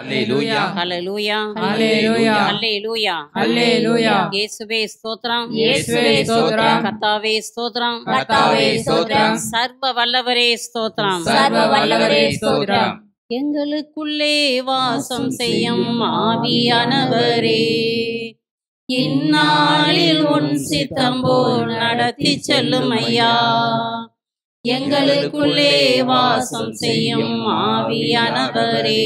Hallelujah சர்வ வல்லவரே ஸ்தோத்ரம் எங்களுக்குள்ளே வாசம் செய்யும் ஆவியானவரே இந்நாளில் உன் சித்தம்போல் நடத்தி செல்லும் ஐயா எங்களுக்குள்ளே வாசம் செய்யும் ஆவியானவரே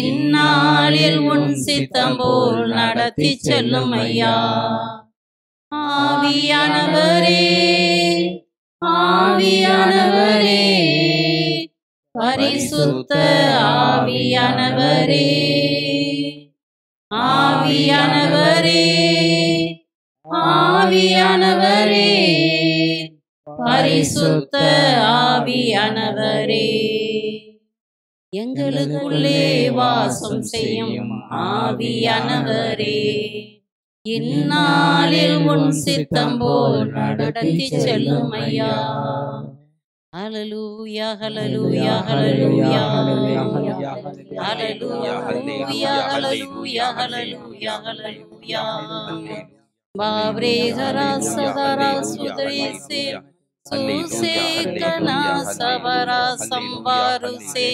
இந்நாளில் உன் சித்தம் போல் நடத்தி செல்லும் ஐயா ஆவியானவரே ஆவியானவரே பரிசுத்த ஆவியானவரே ஆவியானவரே ஆவியானவரே பரிசுத்த ஆவியானவரே எங்களுக்குள்ளே வாசம் செய்யும் ஆவியானவரே இந்நாளில் உன் சித்தம் போல் நடத்தி செல்லும் ஐயா அலலூயா ஹலலூயா ஹலலூயா ஹலலூயா ஹலலூயா ஹலலூயா ஹலலூயா ஹலலூயா बाबरे जरा सदारा सुदरे से से कला सवरा संवारु से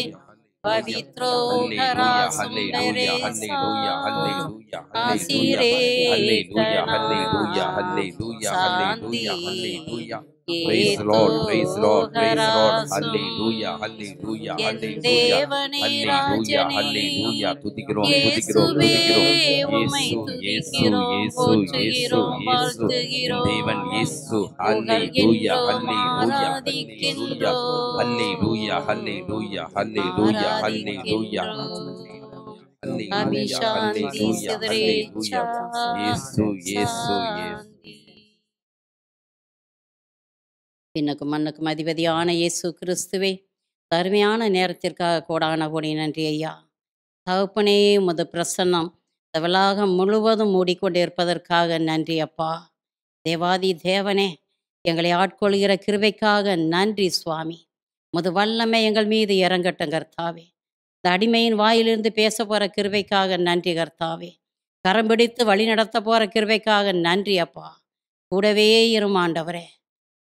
पवित्रो सुंदरे शांति Praise Lord, praise Lord, praise Lord. Hallelujah, hallelujah, hallelujah, hallelujah, hallelujah. துதிக்கிறோம் துதிக்கிறோம் துதிக்கிறோம் இயேசு இயேசு இயேசு இயேசு இயேசு தேவன் இயேசு ஹalleluya ஹalleluya ஹalleluya ஹalleluya ஹalleluya ஹalleluya ஹalleluya அபிஷாந்தி சிதரேச்சா இயேசு இயேசு இயேசு பின்னுக்கும் மண்ணுக்கும் அதிபதியான இயேசு கிறிஸ்துவே தருமையான நேரத்திற்காக கோடான கோடி நன்றி ஐயா தகுப்பனே முது பிரசன்னம் இந்த விலாகம் முழுவதும் மூடிக்கொண்டிருப்பதற்காக நன்றி அப்பா தேவாதி தேவனே எங்களை ஆட்கொள்கிற கிருவைக்காக நன்றி சுவாமி முது வல்லமை எங்கள் மீது இறங்கட்டும் கர்த்தாவே இந்த அடிமையின் வாயிலிருந்து பேச போகிற கிருவைக்காக நன்றி கர்த்தாவே கரம் பிடித்து வழி நடத்த போகிற கிருவைக்காக நன்றி அப்பா கூடவே இருமாண்டவரே ஆண்டவரே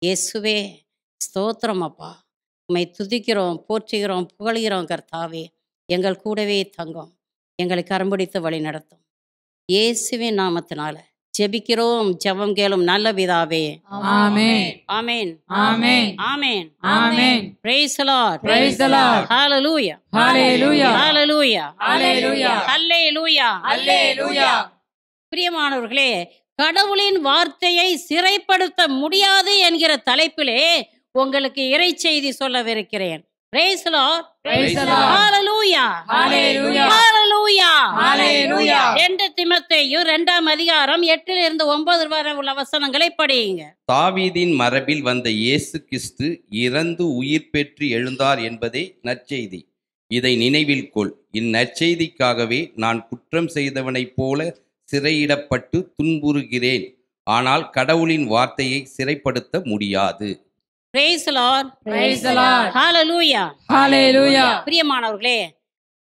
இயேசுவே ஸ்தோத்திரம் அப்பா உம்மை துதிக்கிறோம் போற்றுகிறோம் புகழ்கிறோம் கர்த்தாவே எங்கள் கூடவே தங்கும் எங்களை கரம்பிடித்து வழி நடத்தும் இயேசுவின் நாமத்தினால ஜெபிக்கிறோம் ஜெபம் கேளும் நல்ல விதாவே பிரியமானவர்களே கடவுளின் வார்த்தையை சிறைப்படுத்த முடியாது என்கிற தலைப்பிலே உங்களுக்கு இறை செய்தி சொல்லவிருக்கிறேன் அதிகாரம் எட்டில் இருந்து ஒன்பது வரை உள்ள வசனங்களை படியுங்க தாவீதின் மரபில் வந்த இயேசு கிறிஸ்து இறந்து உயிர் பெற்று எழுந்தார் என்பதே நற்செய்தி இதை நினைவில் கொள் இந்நற்செய்திக்காகவே நான் குற்றம் செய்தவனைப் போல சிறையிடப்பட்டு துன்புறுகிறேன் ஆனால் கடவுளின் வார்த்தையை சிறைப்படுத்த முடியாது பிரியமானவர்களே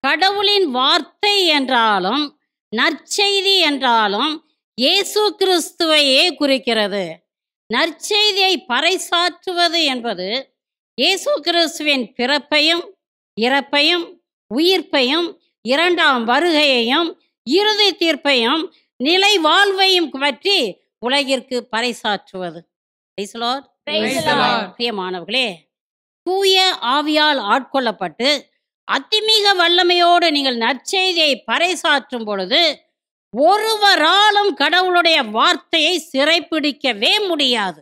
கடவுளின் வார்த்தை என்றாலும் நற்செய்தி என்றாலும் இயேசு கிறிஸ்துவையே குறிக்கிறது நற்செய்தியை பறைசாற்றுவது என்பது இயேசு கிறிஸ்துவின் பிறப்பையும் இறப்பையும் உயிர்ப்பையும் இரண்டாம் வருகையையும் இறுதி தீர்ப்பையும் நிலை வாழ்வையும் பற்றி உலகிற்கு பறைசாற்றுவது மாணவர்களே தூய ஆவியால் ஆட்கொள்ளப்பட்டு அத்திமீக வல்லமையோடு நீங்கள் நற்செய்தியை பறைசாற்றும் பொழுது ஒருவராலும் கடவுளுடைய வார்த்தையை சிறைப்பிடிக்கவே முடியாது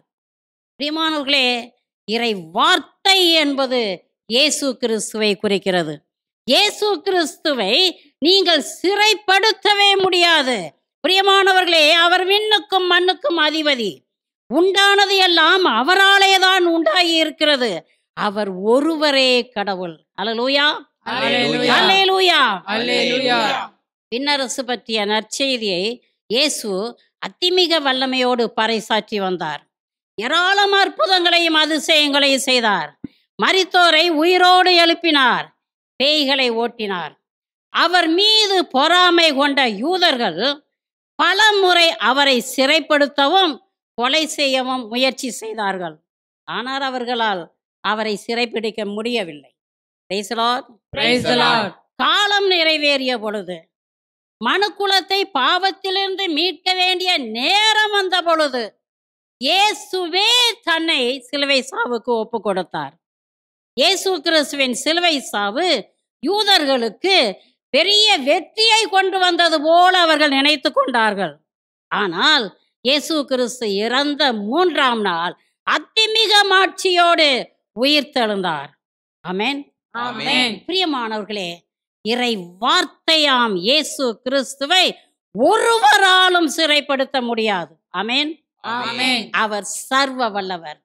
பிரியமானவர்களே இறை வார்த்தை என்பது இயேசு கிறிஸ்துவை குறிக்கிறது இயேசு கிறிஸ்துவை நீங்கள் சிறைப்படுத்தவே முடியாது பிரியமானவர்களே அவர் விண்ணுக்கும் மண்ணுக்கும் அதிபதி உண்டானது எல்லாம் அவராலே தான் உண்டாகி இருக்கிறது அவர் ஒருவரே கடவுள் அலலூயா அலேலூயா பின்னரசு பற்றிய நற்செய்தியை இயேசு அத்திமிக வல்லமையோடு பறைசாற்றி வந்தார் ஏராளம் அற்புதங்களையும் அதிசயங்களையும் செய்தார் மரித்தோரை உயிரோடு எழுப்பினார் பேய்களை ஓட்டினார் அவர் மீது பொறாமை கொண்ட யூதர்கள் பல முறை அவரை சிறைப்படுத்தவும் கொலை செய்யவும் முயற்சி செய்தார்கள் ஆனால் அவர்களால் அவரை சிறைப்பிடிக்க முடியவில்லை காலம் நிறைவேறிய பொழுது மனுக்குலத்தை பாவத்திலிருந்து மீட்க வேண்டிய நேரம் வந்த பொழுது இயேசுவே தன்னை சிலுவை சாவுக்கு ஒப்பு கொடுத்தார் இயேசு கிறிஸ்துவின் சிலுவை சாவு யூதர்களுக்கு பெரிய வெற்றியை கொண்டு வந்தது போல அவர்கள் நினைத்து கொண்டார்கள் ஆனால் இயேசு கிறிஸ்து இறந்த மூன்றாம் நாள் அத்திமிக மாட்சியோடு உயிர் தெழுந்தார் அமேன் பிரியமானவர்களே இறை வார்த்தையாம் இயேசு கிறிஸ்துவை ஒருவராலும் சிறைப்படுத்த முடியாது அமேன் அவர் சர்வ வல்லவர்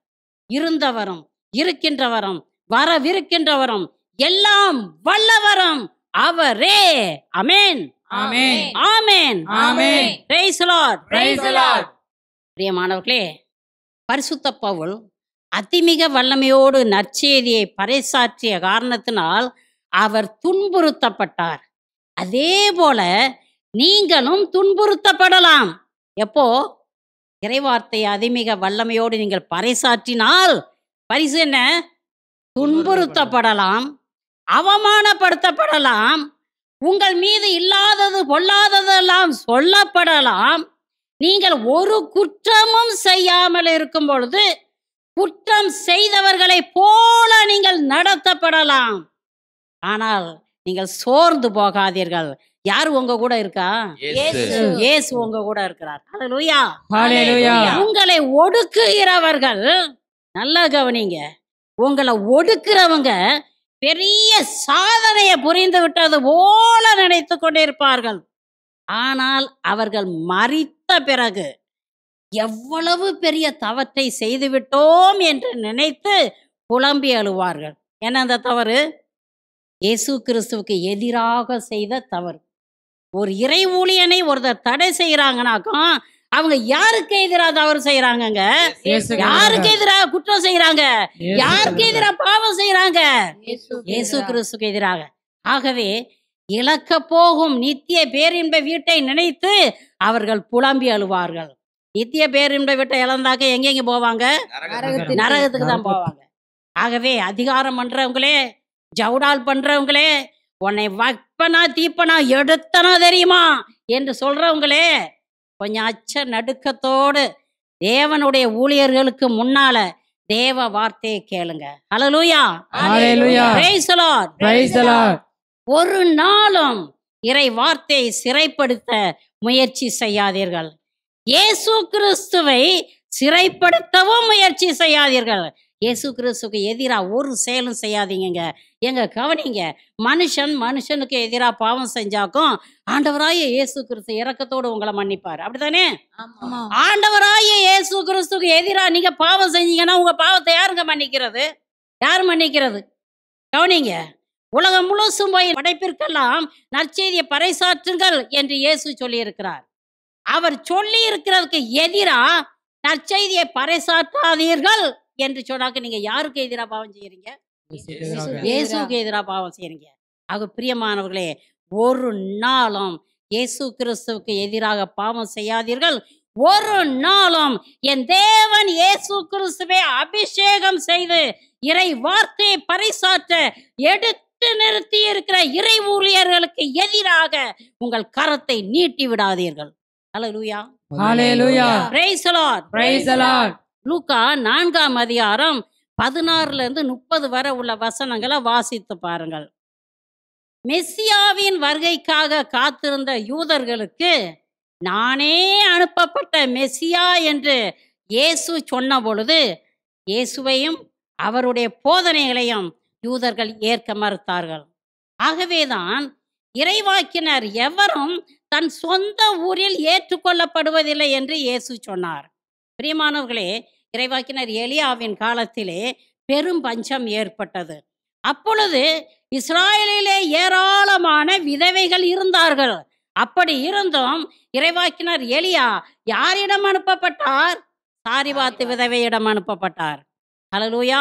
இருந்தவரும் இருக்கின்றவரும் வரவிருக்கின்றவரும் எல்லாம் வல்லவரும் அவரே அமேன் ஆமேன் ஆமேன் ஆமேன் பிரைஸ் லார்ட் பிரைஸ் லார்ட் பரிசுத்த பவுல் அதிமிக வல்லமையோடு நற்செய்தியை பறைசாற்றிய காரணத்தினால் அவர் துன்புறுத்தப்பட்டார் அதே போல நீங்களும் துன்புறுத்தப்படலாம் எப்போ இறைவார்த்தை அதிமிக வல்லமையோடு நீங்கள் பறைசாற்றினால் பரிசு என்ன துன்புறுத்தப்படலாம் அவமானப்படுத்தப்படலாம் உங்கள் மீது இல்லாதது பொல்லாததெல்லாம் சொல்லப்படலாம் நீங்கள் ஒரு குற்றமும் செய்யாமல் இருக்கும் பொழுது குற்றம் செய்தவர்களை போல நீங்கள் நடத்தப்படலாம் ஆனால் நீங்கள் சோர்ந்து போகாதீர்கள் யார் உங்க கூட இருக்கா இயேசு உங்க கூட இருக்கிறார் உங்களை ஒடுக்குகிறவர்கள் நல்லா கவனிங்க உங்களை ஒடுக்கிறவங்க பெரிய சாதனையை புரிந்து விட்டது போல நினைத்து கொண்டிருப்பார்கள் ஆனால் அவர்கள் மறித்த பிறகு எவ்வளவு பெரிய தவற்றை செய்துவிட்டோம் என்று நினைத்து புலம்பி அழுவார்கள் என்ன அந்த தவறு இயேசு கிறிஸ்துவுக்கு எதிராக செய்த தவறு ஒரு இறை ஊழியனை ஒருத்தர் தடை செய்கிறாங்கனாக்கா அவங்க யாருக்கு எதிராக தவறு செய்யறாங்கங்க யாருக்கு எதிராக குற்றம் செய்யறாங்க யாருக்கு எதிராக பாவம் செய்யறாங்க இயேசு கிறிஸ்துக்கு எதிராக ஆகவே இழக்க போகும் நித்திய பேரின்ப வீட்டை நினைத்து அவர்கள் புலம்பி அழுவார்கள் நித்திய பேரின்ப வீட்டை இழந்தாக்க எங்கெங்க போவாங்க நரகத்துக்கு தான் போவாங்க ஆகவே அதிகாரம் பண்றவங்களே ஜவுடால் பண்றவங்களே உன்னை வப்பனா தீப்பனா எடுத்தனா தெரியுமா என்று சொல்றவங்களே கொஞ்சம் அச்ச நடுக்கத்தோடு தேவனுடைய ஊழியர்களுக்கு முன்னால தேவ வார்த்தையை கேளுங்க ஹலலூயா ஒரு நாளும் இறை வார்த்தையை சிறைப்படுத்த முயற்சி செய்யாதீர்கள் இயேசு கிறிஸ்துவை சிறைப்படுத்தவும் முயற்சி செய்யாதீர்கள் இயேசு கிறிஸ்துக்கு எதிராக ஒரு செயலும் செய்யாதீங்க எங்க கவனிங்க மனுஷன் மனுஷனுக்கு எதிராக பாவம் செஞ்சாக்கும் ஆண்டவராய இயேசு கிறிஸ்து இறக்கத்தோடு உங்களை மன்னிப்பார் அப்படித்தானே ஆண்டவராய இயேசு கிறிஸ்துக்கு எதிராக நீங்க பாவம் செஞ்சீங்கன்னா உங்க பாவத்தை யாருங்க மன்னிக்கிறது யார் மன்னிக்கிறது கவனிங்க உலகம் முழுசும் போய் படைப்பிற்கெல்லாம் நற்செய்தியை பறைசாற்றுங்கள் என்று இயேசு சொல்லியிருக்கிறார் அவர் சொல்லி இருக்கிறதுக்கு எதிராக நற்செய்தியை பறைசாற்றாதீர்கள் என்று சொன்னாக்க நீங்க யாருக்கு எதிராக பாவம் செய்யறீங்க இயேசுக்கு எதிராக பாவம் செய்யறீங்க ஆக பிரியமானவர்களே ஒரு நாளும் இயேசு கிறிஸ்துவுக்கு எதிராக பாவம் செய்யாதீர்கள் ஒரு நாளும் என் தேவன் இயேசு கிறிஸ்துவை அபிஷேகம் செய்து இறை வார்த்தையை பறைசாற்ற எடுத்து நிறுத்தி இருக்கிற இறை ஊழியர்களுக்கு எதிராக உங்கள் கரத்தை நீட்டி விடாதீர்கள் அலலூயா Hallelujah. Praise லூக்கா நான்காம் அதிகாரம் பதினாறுலேருந்து முப்பது வரை உள்ள வசனங்களை வாசித்து பாருங்கள் மெஸ்ஸியாவின் வருகைக்காக காத்திருந்த யூதர்களுக்கு நானே அனுப்பப்பட்ட மெஸ்ஸியா என்று இயேசு சொன்ன பொழுது இயேசுவையும் அவருடைய போதனைகளையும் யூதர்கள் ஏற்க மறுத்தார்கள் ஆகவேதான் இறைவாக்கினர் எவரும் தன் சொந்த ஊரில் ஏற்றுக்கொள்ளப்படுவதில்லை என்று இயேசு சொன்னார் பிரியமானவர்களே இறைவாக்கினர் எலியாவின் காலத்திலே பெரும் பஞ்சம் ஏற்பட்டது அப்பொழுது இஸ்ராயலிலே ஏராளமான விதவைகள் இருந்தார்கள் அப்படி இருந்தும் இறைவாக்கினர் எலியா யாரிடம் அனுப்பப்பட்டார் சாரிவாத்து விதவையிடம் அனுப்பப்பட்டார் ஹலலூயா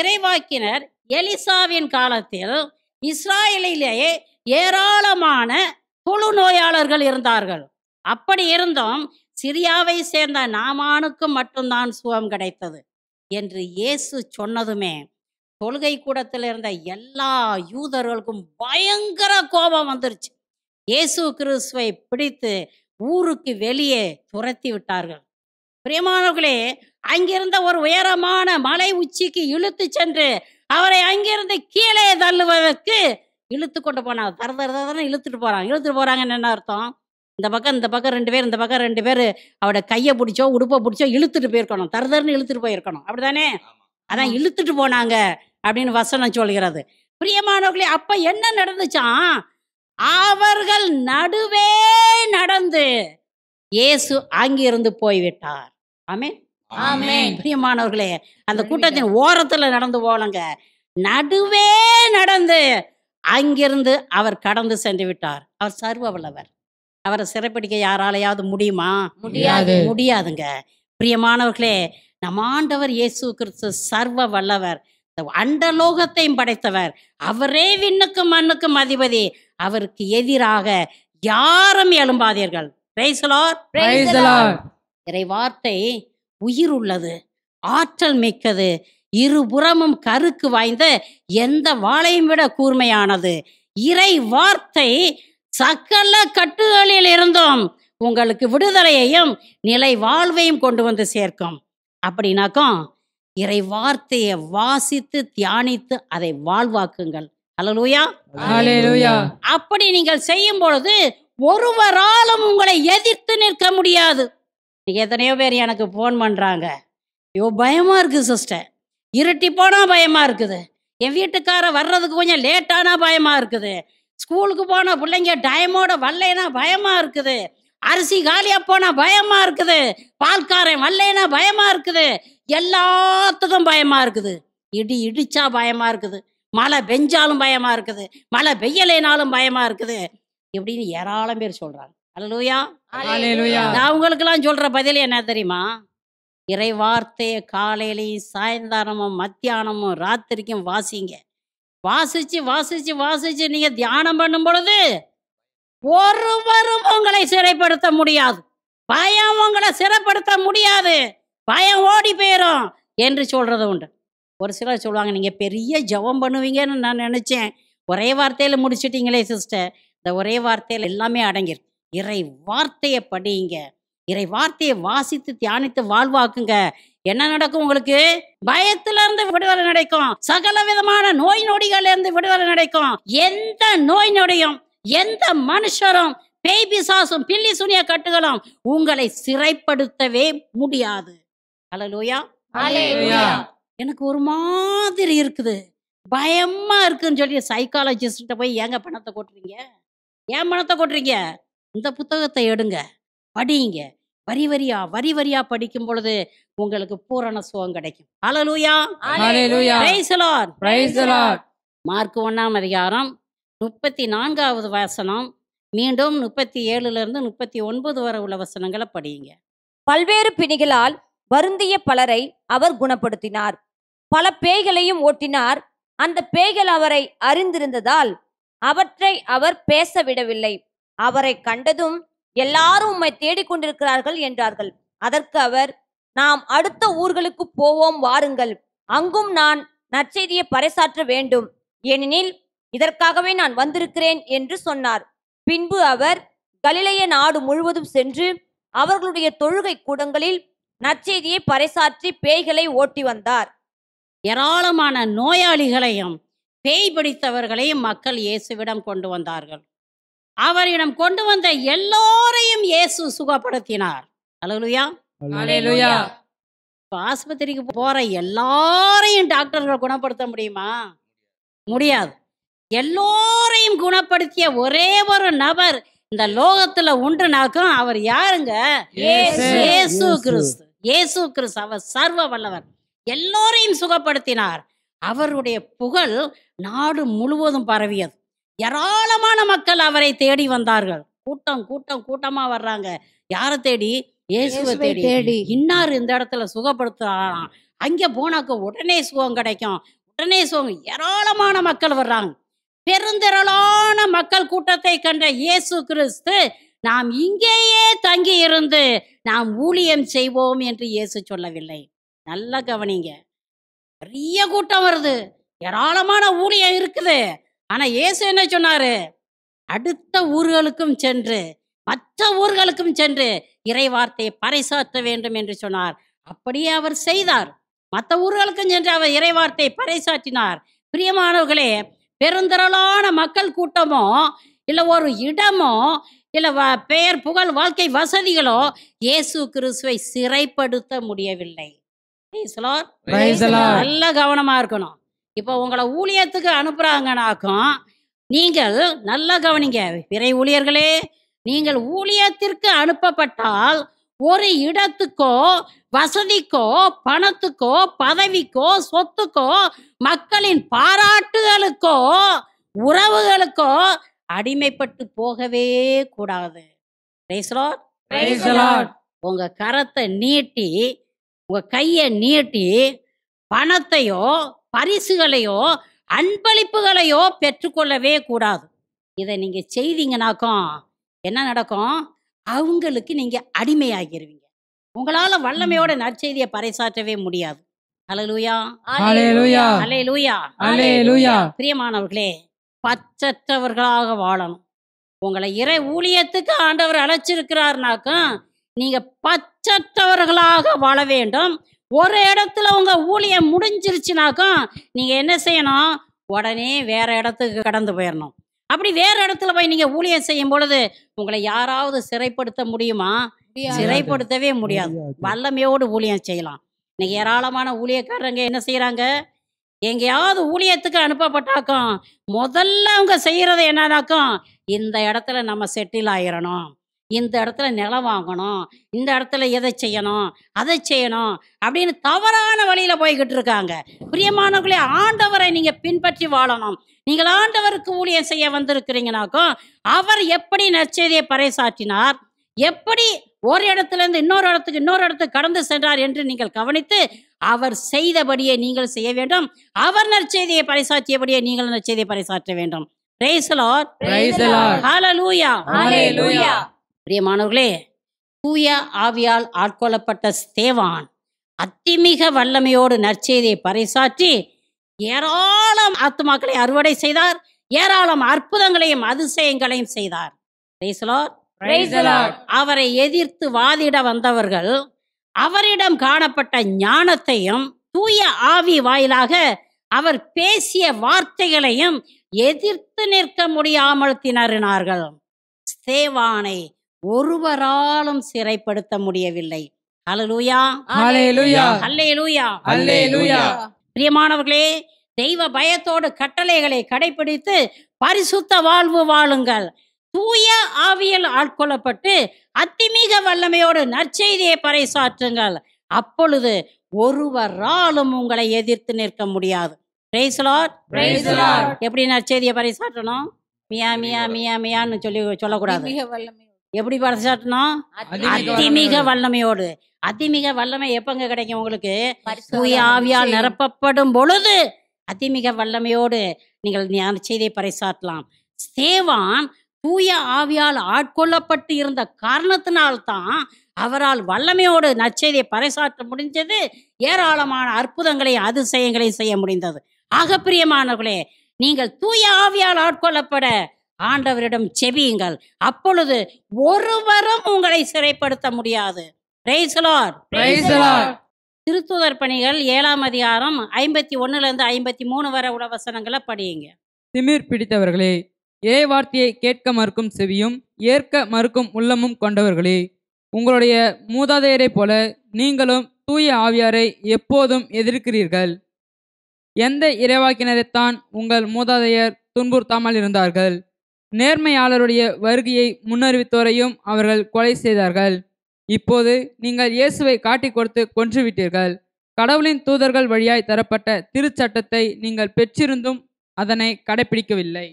இறைவாக்கினர் எலிசாவின் காலத்தில் இஸ்ராயலிலே ஏராளமான புழு நோயாளர்கள் இருந்தார்கள் அப்படி இருந்தும் சிரியாவை சேர்ந்த நாமானுக்கு மட்டும்தான் சுகம் கிடைத்தது என்று இயேசு சொன்னதுமே தொழுகை கூடத்தில் இருந்த எல்லா யூதர்களுக்கும் பயங்கர கோபம் வந்துருச்சு இயேசு கிறிஸ்துவை பிடித்து ஊருக்கு வெளியே துரத்தி விட்டார்கள் பிரியமானவர்களே அங்கிருந்த ஒரு உயரமான மலை உச்சிக்கு இழுத்து சென்று அவரை அங்கிருந்து கீழே தள்ளுவதற்கு இழுத்து கொண்டு போனாங்க தர தர தர இழுத்துட்டு போறாங்க இழுத்துட்டு போறாங்கன்னு என்ன அர்த்தம் இந்த பக்கம் இந்த பக்கம் ரெண்டு பேர் இந்த பக்கம் ரெண்டு பேர் அவட கையை பிடிச்சோ உடுப்பை பிடிச்சோ இழுத்துட்டு போயிருக்கணும் தருதர்னு இழுத்துட்டு போயிருக்கணும் அப்படிதானே அதான் இழுத்துட்டு போனாங்க அப்படின்னு வசனம் சொல்கிறது பிரியமானவர்களே அப்ப என்ன நடந்துச்சா அவர்கள் நடுவே நடந்து இயேசு அங்கிருந்து போய்விட்டார் ஆமே பிரியமானவர்களே அந்த கூட்டத்தின் ஓரத்துல நடந்து போலங்க நடுவே நடந்து அங்கிருந்து அவர் கடந்து சென்று விட்டார் அவர் சர்வ வல்லவர் அவரை சிறைப்பிடிக்க யாராலையாவது முடியுமா முடியாது முடியாதுங்க பிரியமானவர்களே நம் ஆண்டவர் இயேசு கிறிஸ்து சர்வ வல்லவர் அண்டலோகத்தையும் படைத்தவர் அவரே விண்ணுக்கும் மண்ணுக்கும் அதிபதி அவருக்கு எதிராக யாரும் எழும்பாதீர்கள் இறை வார்த்தை உயிர் உள்ளது ஆற்றல் மிக்கது இருபுறமும் கருக்கு வாய்ந்த எந்த வாழையும் விட கூர்மையானது இறை வார்த்தை சக்கல கட்டுகளில் இருந்தும் உங்களுக்கு விடுதலையையும் நிலை வாழ்வையும் கொண்டு வந்து சேர்க்கும் அப்படின்னாக்கோ இறை வார்த்தையை வாசித்து தியானித்து அதை வாழ்வாக்குங்கள் அலலூயா அப்படி நீங்கள் செய்யும் பொழுது ஒருவராலும் உங்களை எதிர்த்து நிற்க முடியாது எத்தனையோ பேர் எனக்கு ஃபோன் பண்றாங்க ஐயோ பயமா இருக்குது சிஸ்டர் இருட்டி போனா பயமா இருக்குது என் வீட்டுக்கார வர்றதுக்கு கொஞ்சம் லேட்டானா பயமா இருக்குது ஸ்கூலுக்கு போன பிள்ளைங்க டைமோட வரலைனா பயமா இருக்குது அரிசி காலியா போனா பயமா இருக்குது பால்காரன் வரலைனா பயமா இருக்குது எல்லாத்துக்கும் பயமா இருக்குது இடி இடிச்சா பயமா இருக்குது மழை பெஞ்சாலும் பயமா இருக்குது மழை பெய்யலைனாலும் பயமா இருக்குது இப்படின்னு ஏராளம் பேர் சொல்றாங்க அலலூயா நான் உங்களுக்கெல்லாம் சொல்கிற பதில் என்ன தெரியுமா இறை வார்த்தையை காலையிலையும் சாயந்தரமும் மத்தியானமும் ராத்திரிக்கும் வாசிங்க வாசிச்சு வாசிச்சு வாசிச்சு நீங்க தியானம் பண்ணும் பொழுது ஒருவரும் உங்களை சிறைப்படுத்த முடியாது பயம் உங்களை சிறைப்படுத்த முடியாது பயம் ஓடி போயிடும் என்று சொல்றது உண்டு ஒரு சிலர் சொல்லுவாங்க நீங்க பெரிய ஜபம் பண்ணுவீங்கன்னு நான் நினைச்சேன் ஒரே வார்த்தையில முடிச்சிட்டீங்களே சிஸ்டர் இந்த ஒரே வார்த்தையில எல்லாமே அடங்கிருக்கு இறை வார்த்தையை படியுங்க இறை வார்த்தையை வாசித்து தியானித்து வாழ்வாக்குங்க என்ன நடக்கும் உங்களுக்கு பயத்துல இருந்து விடுதலை நடக்கும் சகல விதமான நோய் நொடிகள் இருந்து விடுதலை நடக்கும் எந்த நோய் நொடியும் எந்த மனுஷரும் பேய் பிசாசும் பில்லி சுனிய கட்டுகளும் உங்களை சிறைப்படுத்தவே முடியாது அலலோயா எனக்கு ஒரு மாதிரி இருக்குது பயமா இருக்குன்னு சொல்லி சைக்காலஜிஸ்ட்ட போய் ஏங்க பணத்தை கொட்டுறீங்க ஏன் பணத்தை கொட்டுறீங்க இந்த புத்தகத்தை எடுங்க படியுங்க வரி வரியா வரி வரியா படிக்கும் பொழுது உங்களுக்கு பூரண சுகம் கிடைக்கும் மார்க் ஒன்னாம் அதிகாரம் முப்பத்தி நான்காவது வசனம் மீண்டும் முப்பத்தி ஏழுல இருந்து முப்பத்தி ஒன்பது வரை உள்ள வசனங்களை படியுங்க பல்வேறு பிணிகளால் வருந்திய பலரை அவர் குணப்படுத்தினார் பல பேய்களையும் ஓட்டினார் அந்த பேய்கள் அவரை அறிந்திருந்ததால் அவற்றை அவர் பேச விடவில்லை அவரை கண்டதும் எல்லாரும் உம்மை தேடிக்கொண்டிருக்கிறார்கள் என்றார்கள் அதற்கு அவர் நாம் அடுத்த ஊர்களுக்கு போவோம் வாருங்கள் அங்கும் நான் நற்செய்தியை பறைசாற்ற வேண்டும் ஏனெனில் இதற்காகவே நான் வந்திருக்கிறேன் என்று சொன்னார் பின்பு அவர் கலிலைய நாடு முழுவதும் சென்று அவர்களுடைய தொழுகை கூடங்களில் நற்செய்தியை பறைசாற்றி பேய்களை ஓட்டி வந்தார் ஏராளமான நோயாளிகளையும் பேய் பிடித்தவர்களையும் மக்கள் இயேசுவிடம் கொண்டு வந்தார்கள் அவரிடம் கொண்டு வந்த எல்லோரையும் இயேசு சுகப்படுத்தினார் அலலுயா அலலுயா ஆஸ்பத்திரிக்கு போற எல்லாரையும் டாக்டர்கள் குணப்படுத்த முடியுமா முடியாது எல்லோரையும் குணப்படுத்திய ஒரே ஒரு நபர் இந்த லோகத்துல உண்டுனாக்கும் அவர் யாருங்க ஏசு கிறிஸ்து ஏசு கிறிஸ்து அவர் சர்வ வல்லவர் எல்லோரையும் சுகப்படுத்தினார் அவருடைய புகழ் நாடு முழுவதும் பரவியது ஏராளமான மக்கள் அவரை தேடி வந்தார்கள் கூட்டம் கூட்டம் கூட்டமா வர்றாங்க யாரை தேடி இயேசுவை தேடி தேடி இன்னார் இந்த இடத்துல சுகப்படுத்துறாராம் அங்க போனாக்க உடனே சுகம் கிடைக்கும் உடனே சுகம் ஏராளமான மக்கள் வர்றாங்க பெருந்திரளான மக்கள் கூட்டத்தை கண்ட இயேசு கிறிஸ்து நாம் இங்கேயே தங்கி இருந்து நாம் ஊழியம் செய்வோம் என்று இயேசு சொல்லவில்லை நல்லா கவனிங்க பெரிய கூட்டம் வருது ஏராளமான ஊழியம் இருக்குது ஆனா இயேசு என்ன சொன்னாரு அடுத்த ஊர்களுக்கும் சென்று மற்ற ஊர்களுக்கும் சென்று இறை வார்த்தையை பறைசாற்ற வேண்டும் என்று சொன்னார் அப்படியே அவர் செய்தார் மற்ற ஊர்களுக்கும் சென்று அவர் இறை வார்த்தையை பறைசாற்றினார் பிரியமானவர்களே பெருந்திரளான மக்கள் கூட்டமோ இல்லை ஒரு இடமோ இல்லை பெயர் புகழ் வாழ்க்கை வசதிகளோ இயேசு கிறிஸ்துவை சிறைப்படுத்த முடியவில்லை நல்ல கவனமா இருக்கணும் இப்போ உங்களை ஊழியத்துக்கு அனுப்புகிறாங்கனாக்கும் நீங்கள் நல்லா கவனிங்க பிறை ஊழியர்களே நீங்கள் ஊழியத்திற்கு அனுப்பப்பட்டால் ஒரு இடத்துக்கோ வசதிக்கோ பணத்துக்கோ பதவிக்கோ சொத்துக்கோ மக்களின் பாராட்டுகளுக்கோ உறவுகளுக்கோ அடிமைப்பட்டு போகவே கூடாது உங்க கரத்தை நீட்டி உங்க கையை நீட்டி பணத்தையோ பரிசுகளையோ அன்பளிப்புகளையோ பெற்றுக்கொள்ளவே கூடாது இதை நீங்க செய்தீங்கனாக்கும் என்ன நடக்கும் அவங்களுக்கு அடிமை அடிமையாகிருவீங்க உங்களால வல்லமையோட நற்செய்தியை பறைசாற்றவே முடியாது பிரியமானவர்களே பச்சற்றவர்களாக வாழணும் உங்களை இறை ஊழியத்துக்கு ஆண்டவர் அழைச்சிருக்கிறார்னாக்கும் நீங்க பச்சற்றவர்களாக வாழ வேண்டும் ஒரு இடத்துல உங்க ஊழியம் முடிஞ்சிருச்சுனாக்கும் நீங்கள் என்ன செய்யணும் உடனே வேற இடத்துக்கு கடந்து போயிடணும் அப்படி வேற இடத்துல போய் நீங்கள் ஊழியம் செய்யும் பொழுது உங்களை யாராவது சிறைப்படுத்த முடியுமா சிறைப்படுத்தவே முடியாது வல்லமையோடு ஊழியம் செய்யலாம் இன்னைக்கு ஏராளமான ஊழியக்காரங்க என்ன செய்கிறாங்க எங்கேயாவது ஊழியத்துக்கு அனுப்பப்பட்டாக்கும் முதல்ல அவங்க செய்கிறது என்னன்னாக்கும் இந்த இடத்துல நம்ம செட்டில் ஆயிரணும் இந்த இடத்துல நிலம் வாங்கணும் இந்த இடத்துல எதை செய்யணும் அதை செய்யணும் அப்படின்னு தவறான வழியில் போய்கிட்டு இருக்காங்க பிரியமானவர்களே ஆண்டவரை நீங்கள் பின்பற்றி வாழணும் நீங்கள் ஆண்டவருக்கு ஊழியம் செய்ய வந்திருக்கிறீங்கனாக்கோ அவர் எப்படி நற்செய்தியை பறைசாற்றினார் எப்படி ஒரு இடத்துலேருந்து இன்னொரு இடத்துக்கு இன்னொரு இடத்துக்கு கடந்து சென்றார் என்று நீங்கள் கவனித்து அவர் செய்தபடியே நீங்கள் செய்ய வேண்டும் அவர் நற்செய்தியை பறைசாற்றியபடியே நீங்கள் நற்செய்தியை பறைசாற்ற வேண்டும் பிரைஸ் லார்ட் லூயா லார்ட் ஹalleluya பிரியமானவர்களே தூய ஆவியால் ஆட்கொள்ளப்பட்ட ஸ்தேவான் அத்திமிக வல்லமையோடு நற்செய்தியை பறைசாற்றி ஏராளம் ஆத்துமாக்களை அறுவடை செய்தார் ஏராளம் அற்புதங்களையும் அதிசயங்களையும் செய்தார் அவரை எதிர்த்து வாதிட வந்தவர்கள் அவரிடம் காணப்பட்ட ஞானத்தையும் தூய ஆவி வாயிலாக அவர் பேசிய வார்த்தைகளையும் எதிர்த்து நிற்க முடியாமல் திணறினார்கள் தேவானை ஒருவராலும் சிறைப்படுத்த முடியவில்லை பிரியமானவர்களே தெய்வ பயத்தோடு கட்டளைகளை கடைபிடித்து பரிசுத்த வாழ்வு வாழுங்கள் தூய ஆவியல் ஆட்கொள்ளப்பட்டு அத்திமீக வல்லமையோடு நற்செய்தியை பறைசாற்றுங்கள் அப்பொழுது ஒருவராலும் உங்களை எதிர்த்து நிற்க முடியாது எப்படி நற்செய்தியை பறைசாற்றணும் மியா மியா மியா மியான்னு சொல்லி சொல்லக்கூடாது எப்படி பறைசாட்டணும் அதிமிக வல்லமையோடு அதிமிக வல்லமை எப்பங்க கிடைக்கும் உங்களுக்கு ஆவியால் நிரப்பப்படும் பொழுது அதிமிக வல்லமையோடு நீங்கள் அந்த செய்தியை பறைசாட்டலாம் சேவான் தூய ஆவியால் ஆட்கொள்ளப்பட்டு இருந்த காரணத்தினால்தான் அவரால் வல்லமையோடு நற்செய்தியை பறைசாற்ற முடிஞ்சது ஏராளமான அற்புதங்களையும் அதிசயங்களையும் செய்ய முடிந்தது ஆக பிரியமானவர்களே நீங்கள் தூய ஆவியால் ஆட்கொள்ளப்பட ஆண்டவரிடம் செபியுங்கள் அப்பொழுது ஒருவரும் உங்களை சிறைப்படுத்த முடியாது திருத்துதர் பணிகள் ஏழாம் அதிகாரம் ஐம்பத்தி ஒன்னுல இருந்து ஐம்பத்தி மூணு வரை உள்ள வசனங்களை படியுங்க திமிர் பிடித்தவர்களே ஏ வார்த்தையை கேட்க மறுக்கும் செவியும் ஏற்க மறுக்கும் உள்ளமும் கொண்டவர்களே உங்களுடைய மூதாதையரை போல நீங்களும் தூய ஆவியாரை எப்போதும் எதிர்க்கிறீர்கள் எந்த இறைவாக்கினரைத்தான் உங்கள் மூதாதையர் துன்புறுத்தாமல் இருந்தார்கள் நேர்மையாளருடைய வருகையை முன்னறிவித்தோரையும் அவர்கள் கொலை செய்தார்கள் இப்போது நீங்கள் இயேசுவை காட்டி கொடுத்து கொன்றுவிட்டீர்கள் கடவுளின் தூதர்கள் வழியாய் தரப்பட்ட திருச்சட்டத்தை நீங்கள் பெற்றிருந்தும் அதனை கடைபிடிக்கவில்லை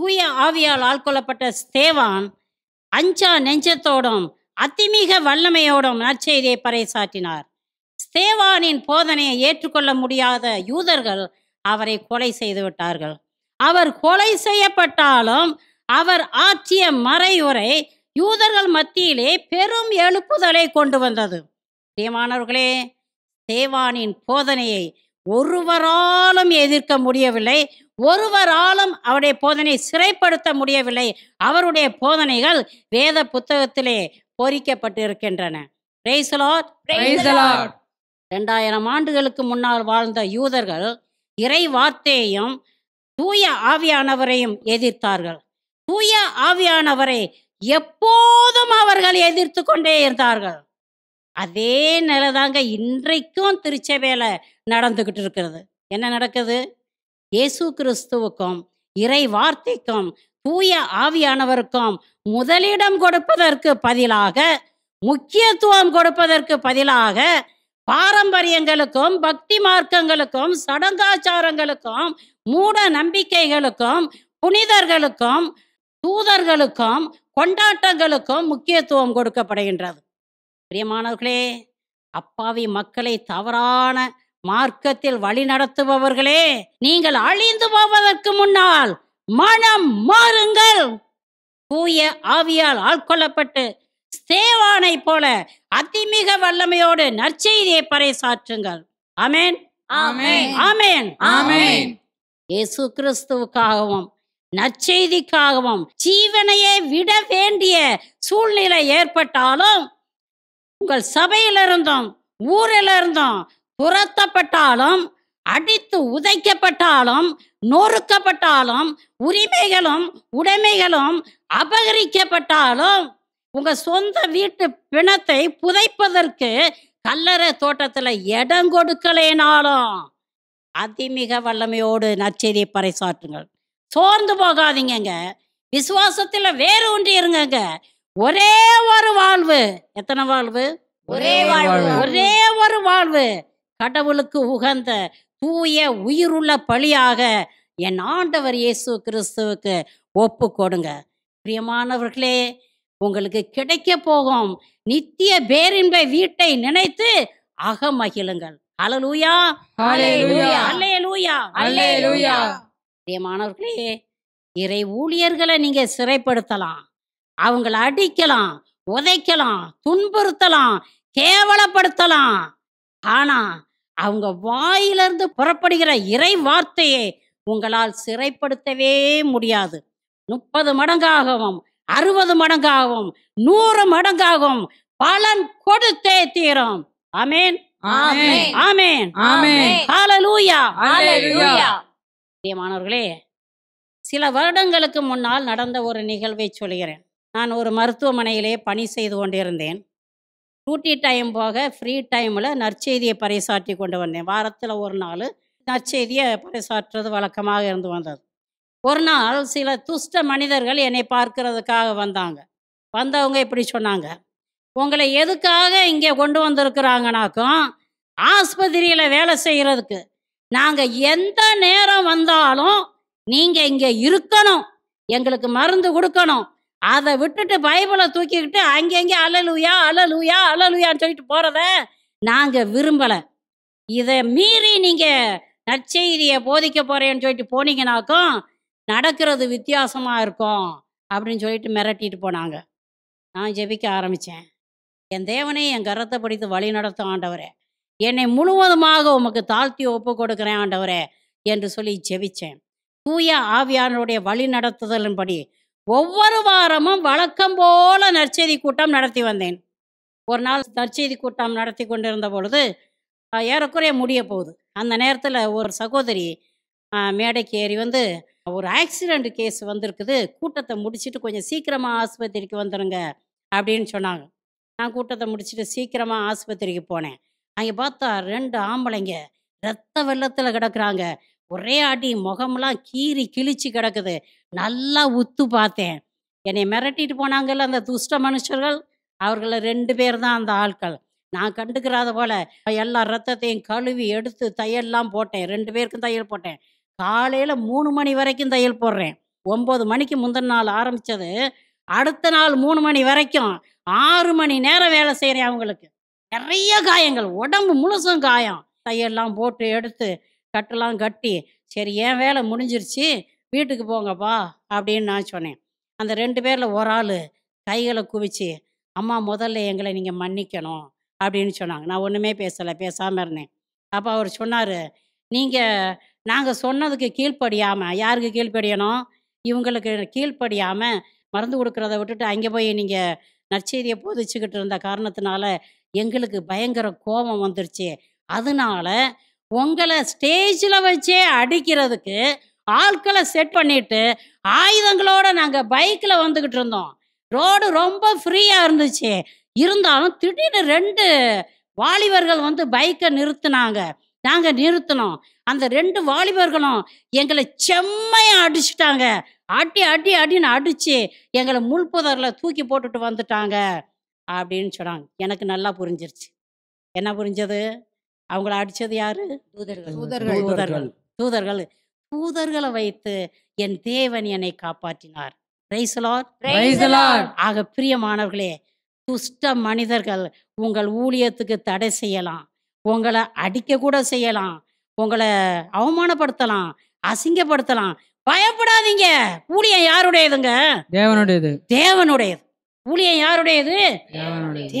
தூய ஆவியால் ஆட்கொள்ளப்பட்ட ஸ்தேவான் அஞ்சா நெஞ்சத்தோடும் அத்திமிக வல்லமையோடும் நற்செய்தியை பறைசாற்றினார் ஸ்தேவானின் போதனையை ஏற்றுக்கொள்ள முடியாத யூதர்கள் அவரை கொலை செய்து விட்டார்கள் அவர் கொலை செய்யப்பட்டாலும் அவர் ஆற்றிய மறையுரை யூதர்கள் மத்தியிலே பெரும் எழுப்புதலை கொண்டு வந்தது பிரியமானவர்களே தேவானின் போதனையை ஒருவராலும் எதிர்க்க முடியவில்லை ஒருவராலும் அவருடைய போதனை சிறைப்படுத்த முடியவில்லை அவருடைய போதனைகள் வேத புத்தகத்திலே பொறிக்கப்பட்டிருக்கின்றன ரெண்டாயிரம் ஆண்டுகளுக்கு முன்னால் வாழ்ந்த யூதர்கள் இறை வார்த்தையையும் தூய ஆவியானவரையும் எதிர்த்தார்கள் தூய ஆவியானவரை எப்போதும் அவர்கள் எதிர்த்து கொண்டே இருந்தார்கள் அதே நிலைதாங்க இன்றைக்கும் திருச்சபையில நடந்துகிட்டு இருக்கிறது என்ன நடக்குது இயேசு கிறிஸ்துவுக்கும் இறை வார்த்தைக்கும் தூய ஆவியானவருக்கும் முதலிடம் கொடுப்பதற்கு பதிலாக முக்கியத்துவம் கொடுப்பதற்கு பதிலாக பாரம்பரியங்களுக்கும் பக்தி மார்க்கங்களுக்கும் சடங்காச்சாரங்களுக்கும் மூட நம்பிக்கைகளுக்கும் புனிதர்களுக்கும் தூதர்களுக்கும் கொண்டாட்டங்களுக்கும் முக்கியத்துவம் கொடுக்கப்படுகின்றது பிரியமானவர்களே அப்பாவி மக்களை தவறான மார்க்கத்தில் வழி நடத்துபவர்களே நீங்கள் அழிந்து போவதற்கு முன்னால் மனம் மாறுங்கள் தூய ஆவியால் ஆட்கொள்ளப்பட்டு சேவானை போல அதிமிக வல்லமையோடு நற்செய்தியை பறை சாற்றுங்கள் ஆமேன் ஆமேன் ஆமேன் ஆமேன் இயேசு கிறிஸ்துவுக்காகவும் நற்செய்திக்காகவும் ஜீவனையே விட வேண்டிய சூழ்நிலை ஏற்பட்டாலும் உங்கள் சபையிலிருந்தும் ஊரிலிருந்தும் துரத்தப்பட்டாலும் அடித்து உதைக்கப்பட்டாலும் நொறுக்கப்பட்டாலும் உரிமைகளும் உடைமைகளும் அபகரிக்கப்பட்டாலும் உங்க சொந்த வீட்டு பிணத்தை புதைப்பதற்கு கல்லறை தோட்டத்துல இடம் கொடுக்கலேனாலும் அதிமிக வல்லமையோடு நற்செய்தியை பறைசாற்றுங்கள் சோர்ந்து போகாதீங்கங்க விசுவாசத்தில் வேறு ஒன்று இருங்கங்க ஒரே ஒரு வாழ்வு எத்தனை வாழ்வு ஒரே வாழ்வு ஒரே ஒரு வாழ்வு கடவுளுக்கு உகந்த தூய உயிருள்ள பழியாக என் ஆண்டவர் இயேசு கிறிஸ்துவுக்கு ஒப்பு கொடுங்க பிரியமானவர்களே உங்களுக்கு கிடைக்க போகும் நித்திய பேரின்ப வீட்டை நினைத்து அகமகிழுங்கள் அலலூயா பிரியமானவர்களே இறை ஊழியர்களை நீங்க சிறைப்படுத்தலாம் அவங்கள அடிக்கலாம் உதைக்கலாம் துன்புறுத்தலாம் கேவலப்படுத்தலாம் ஆனா அவங்க வாயிலிருந்து புறப்படுகிற இறை வார்த்தையை உங்களால் சிறைப்படுத்தவே முடியாது முப்பது மடங்காகவும் அறுபது மடங்காகவும் நூறு மடங்காகவும் பலன் கொடுத்தே தீரும் அமேன் மாணவர்களே சில வருடங்களுக்கு முன்னால் நடந்த ஒரு நிகழ்வை சொல்கிறேன் நான் ஒரு மருத்துவமனையிலே பணி செய்து கொண்டிருந்தேன் டூட்டி டைம் போக ஃப்ரீ டைமில் நற்செய்தியை பறைசாற்றி கொண்டு வந்தேன் வாரத்தில் ஒரு நாள் நற்செய்தியை பறைசாற்றுறது வழக்கமாக இருந்து வந்தது ஒரு நாள் சில துஷ்ட மனிதர்கள் என்னை பார்க்கறதுக்காக வந்தாங்க வந்தவங்க இப்படி சொன்னாங்க உங்களை எதுக்காக இங்கே கொண்டு வந்திருக்கிறாங்கனாக்கும் ஆஸ்பத்திரியில் வேலை செய்கிறதுக்கு நாங்கள் எந்த நேரம் வந்தாலும் நீங்கள் இங்கே இருக்கணும் எங்களுக்கு மருந்து கொடுக்கணும் அதை விட்டுட்டு பைபிளை தூக்கிக்கிட்டு அங்கங்கே அலலுயா அலலுயா அலலுயான்னு சொல்லிட்டு போகிறத நாங்கள் விரும்பலை இதை மீறி நீங்கள் நற்செய்தியை போதிக்க போகிறேன்னு சொல்லிட்டு போனீங்கனாக்கும் நடக்கிறது வித்தியாசமாக இருக்கும் அப்படின்னு சொல்லிட்டு மிரட்டிட்டு போனாங்க நான் ஜெபிக்க ஆரம்பித்தேன் என் தேவனே என் கரத்தை படித்து வழி நடத்தும் ஆண்டவரே என்னை முழுவதுமாக உமக்கு தாழ்த்தி ஒப்பு கொடுக்குறேன் ஆண்டவரே என்று சொல்லி ஜெபிச்சேன் தூய ஆவியானுடைய வழி நடத்துதலின்படி ஒவ்வொரு வாரமும் வழக்கம் போல நற்செய்தி கூட்டம் நடத்தி வந்தேன் ஒரு நாள் நற்செய்தி கூட்டம் நடத்தி கொண்டிருந்த பொழுது ஏறக்குறைய முடிய போகுது அந்த நேரத்தில் ஒரு சகோதரி மேடைக்கு ஏறி வந்து ஒரு ஆக்சிடென்ட் கேஸ் வந்திருக்குது கூட்டத்தை முடிச்சுட்டு கொஞ்சம் சீக்கிரமாக ஆஸ்பத்திரிக்கு வந்துடுங்க அப்படின்னு சொன்னாங்க நான் கூட்டத்தை முடிச்சுட்டு சீக்கிரமாக ஆஸ்பத்திரிக்கு போனேன் அங்கே பார்த்தா ரெண்டு ஆம்பளைங்க ரத்த வெள்ளத்தில் கிடக்குறாங்க ஒரே ஆட்டி முகம்லாம் கீறி கிழிச்சு கிடக்குது நல்லா உத்து பார்த்தேன் என்னை மிரட்டிட்டு போனாங்கல்ல அந்த துஷ்ட மனுஷர்கள் அவர்களை ரெண்டு பேர் தான் அந்த ஆட்கள் நான் கண்டுக்கிறாத போல எல்லா ரத்தத்தையும் கழுவி எடுத்து தையல்லாம் போட்டேன் ரெண்டு பேருக்கும் தையல் போட்டேன் காலையில் மூணு மணி வரைக்கும் தையல் போடுறேன் ஒம்பது மணிக்கு முந்தின நாள் ஆரம்பித்தது அடுத்த நாள் மூணு மணி வரைக்கும் ஆறு மணி நேரம் வேலை செய்கிறேன் அவங்களுக்கு நிறைய காயங்கள் உடம்பு முழுசும் காயம் தையெல்லாம் போட்டு எடுத்து கட்டெல்லாம் கட்டி சரி என் வேலை முடிஞ்சிருச்சு வீட்டுக்கு போங்கப்பா அப்படின்னு நான் சொன்னேன் அந்த ரெண்டு பேரில் ஒரு ஆள் கைகளை குவிச்சு அம்மா முதல்ல எங்களை நீங்கள் மன்னிக்கணும் அப்படின்னு சொன்னாங்க நான் ஒன்றுமே பேசலை பேசாமல் இருந்தேன் அப்போ அவர் சொன்னார் நீங்கள் நாங்கள் சொன்னதுக்கு கீழ்ப்படியாமல் யாருக்கு கீழ்ப்படியணும் இவங்களுக்கு கீழ்ப்படியாமல் மருந்து கொடுக்குறத விட்டுட்டு அங்கே போய் நீங்கள் நற்செய்தியை போதிச்சுக்கிட்டு இருந்த காரணத்தினால எங்களுக்கு பயங்கர கோபம் வந்துருச்சு அதனால உங்களை ஸ்டேஜில் வச்சே அடிக்கிறதுக்கு ஆட்களை செட் பண்ணிட்டு ஆயுதங்களோட நாங்கள் பைக்கில் வந்துக்கிட்டு இருந்தோம் ரோடு ரொம்ப ஃப்ரீயாக இருந்துச்சு இருந்தாலும் திடீர்னு ரெண்டு வாலிபர்கள் வந்து பைக்கை நிறுத்தினாங்க நாங்கள் நிறுத்தினோம் அந்த ரெண்டு வாலிபர்களும் எங்களை செம்மையாக அடிச்சுட்டாங்க ஆட்டி ஆட்டி ஆட்டின்னு அடிச்சு எங்களை முள் புதரில் தூக்கி போட்டுட்டு வந்துட்டாங்க அப்படின்னு சொன்னாங்க எனக்கு நல்லா புரிஞ்சிருச்சு என்ன புரிஞ்சது அவங்கள அடித்தது யாரு தூதர்கள் தூதர்கள் தூதர்கள் தூதர்களை வைத்து என் தேவன் என்னை காப்பாற்றினார் ஆக பிரியமானவர்களே துஷ்ட மனிதர்கள் உங்கள் ஊழியத்துக்கு தடை செய்யலாம் உங்களை அடிக்க கூட செய்யலாம் உங்களை அவமானப்படுத்தலாம் அசிங்கப்படுத்தலாம் பயப்படாதீங்க ஊழியம் யாருடையதுங்க தேவனுடையது தேவனுடையது ஊழியம் யாருடையது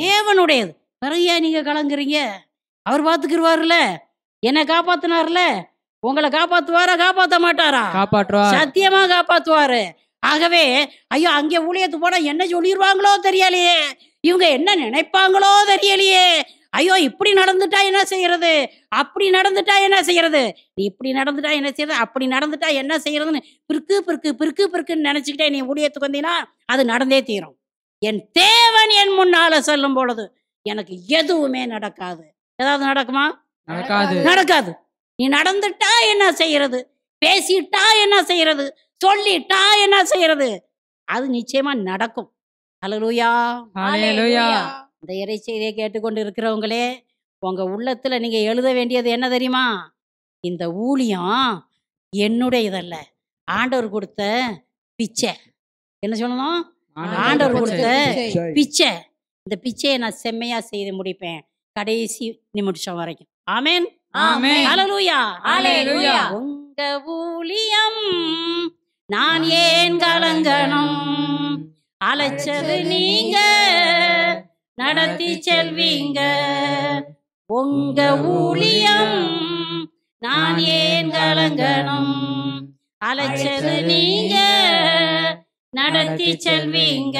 தேவனுடையது பிறகு நீங்க கலங்குறீங்க அவர் பாத்துக்கிருவாருல என்ன காப்பாத்தினாருல உங்களை காப்பாத்துவாரா காப்பாத்த மாட்டாரா காப்பாற்றுவா சத்தியமா காப்பாத்துவாரு ஆகவே ஐயோ அங்கே ஊழியத்து போனா என்ன சொல்லிடுவாங்களோ தெரியலையே இவங்க என்ன நினைப்பாங்களோ தெரியலையே ஐயோ இப்படி நடந்துட்டா என்ன செய்யறது அப்படி நடந்துட்டா என்ன செய்யறது நீ இப்படி நடந்துட்டா என்ன செய்யறது அப்படி நடந்துட்டா என்ன செய்யறதுன்னு பிற்கு பிற்கு பிற்கு பிற்குன்னு நினைச்சுக்கிட்டே நீ ஊழியத்துக்கு வந்தீங்கன்னா அது நடந்தே தீரும் என் தேவன் என் முன்னால சொல்லும் பொழுது எனக்கு எதுவுமே நடக்காது ஏதாவது நடக்குமா நடக்காது நடக்காது நீ நடந்துட்டா என்ன செய்யறது பேசிட்டா என்ன செய்யறது சொல்லிட்டா என்ன செய்யறது அது நிச்சயமா நடக்கும் அலலுயா அலலுயா அந்த இறைச்செய்தியை கேட்டுக்கொண்டு இருக்கிறவங்களே உங்கள் உள்ளத்தில் நீங்கள் எழுத வேண்டியது என்ன தெரியுமா இந்த ஊழியம் என்னுடைய இதல்ல ஆண்டவர் கொடுத்த பிச்சை என்ன சொல்லணும் ஆண்டவர் கொடுத்த பிச்சை இந்த பிச்சையை நான் செம்மையாக செய்து முடிப்பேன் கடைசி நிமிஷம் வரைக்கும் ஆமேன் உங்க ஊழியம் நான் ஏன் கலங்கணும் அலைச்சது நீங்க நடத்தி செல்வீங்க உங்க ஊழியம் நான் ஏன் கலங்கணும் அலைச்சது நீங்க நடத்தி செல்வீங்க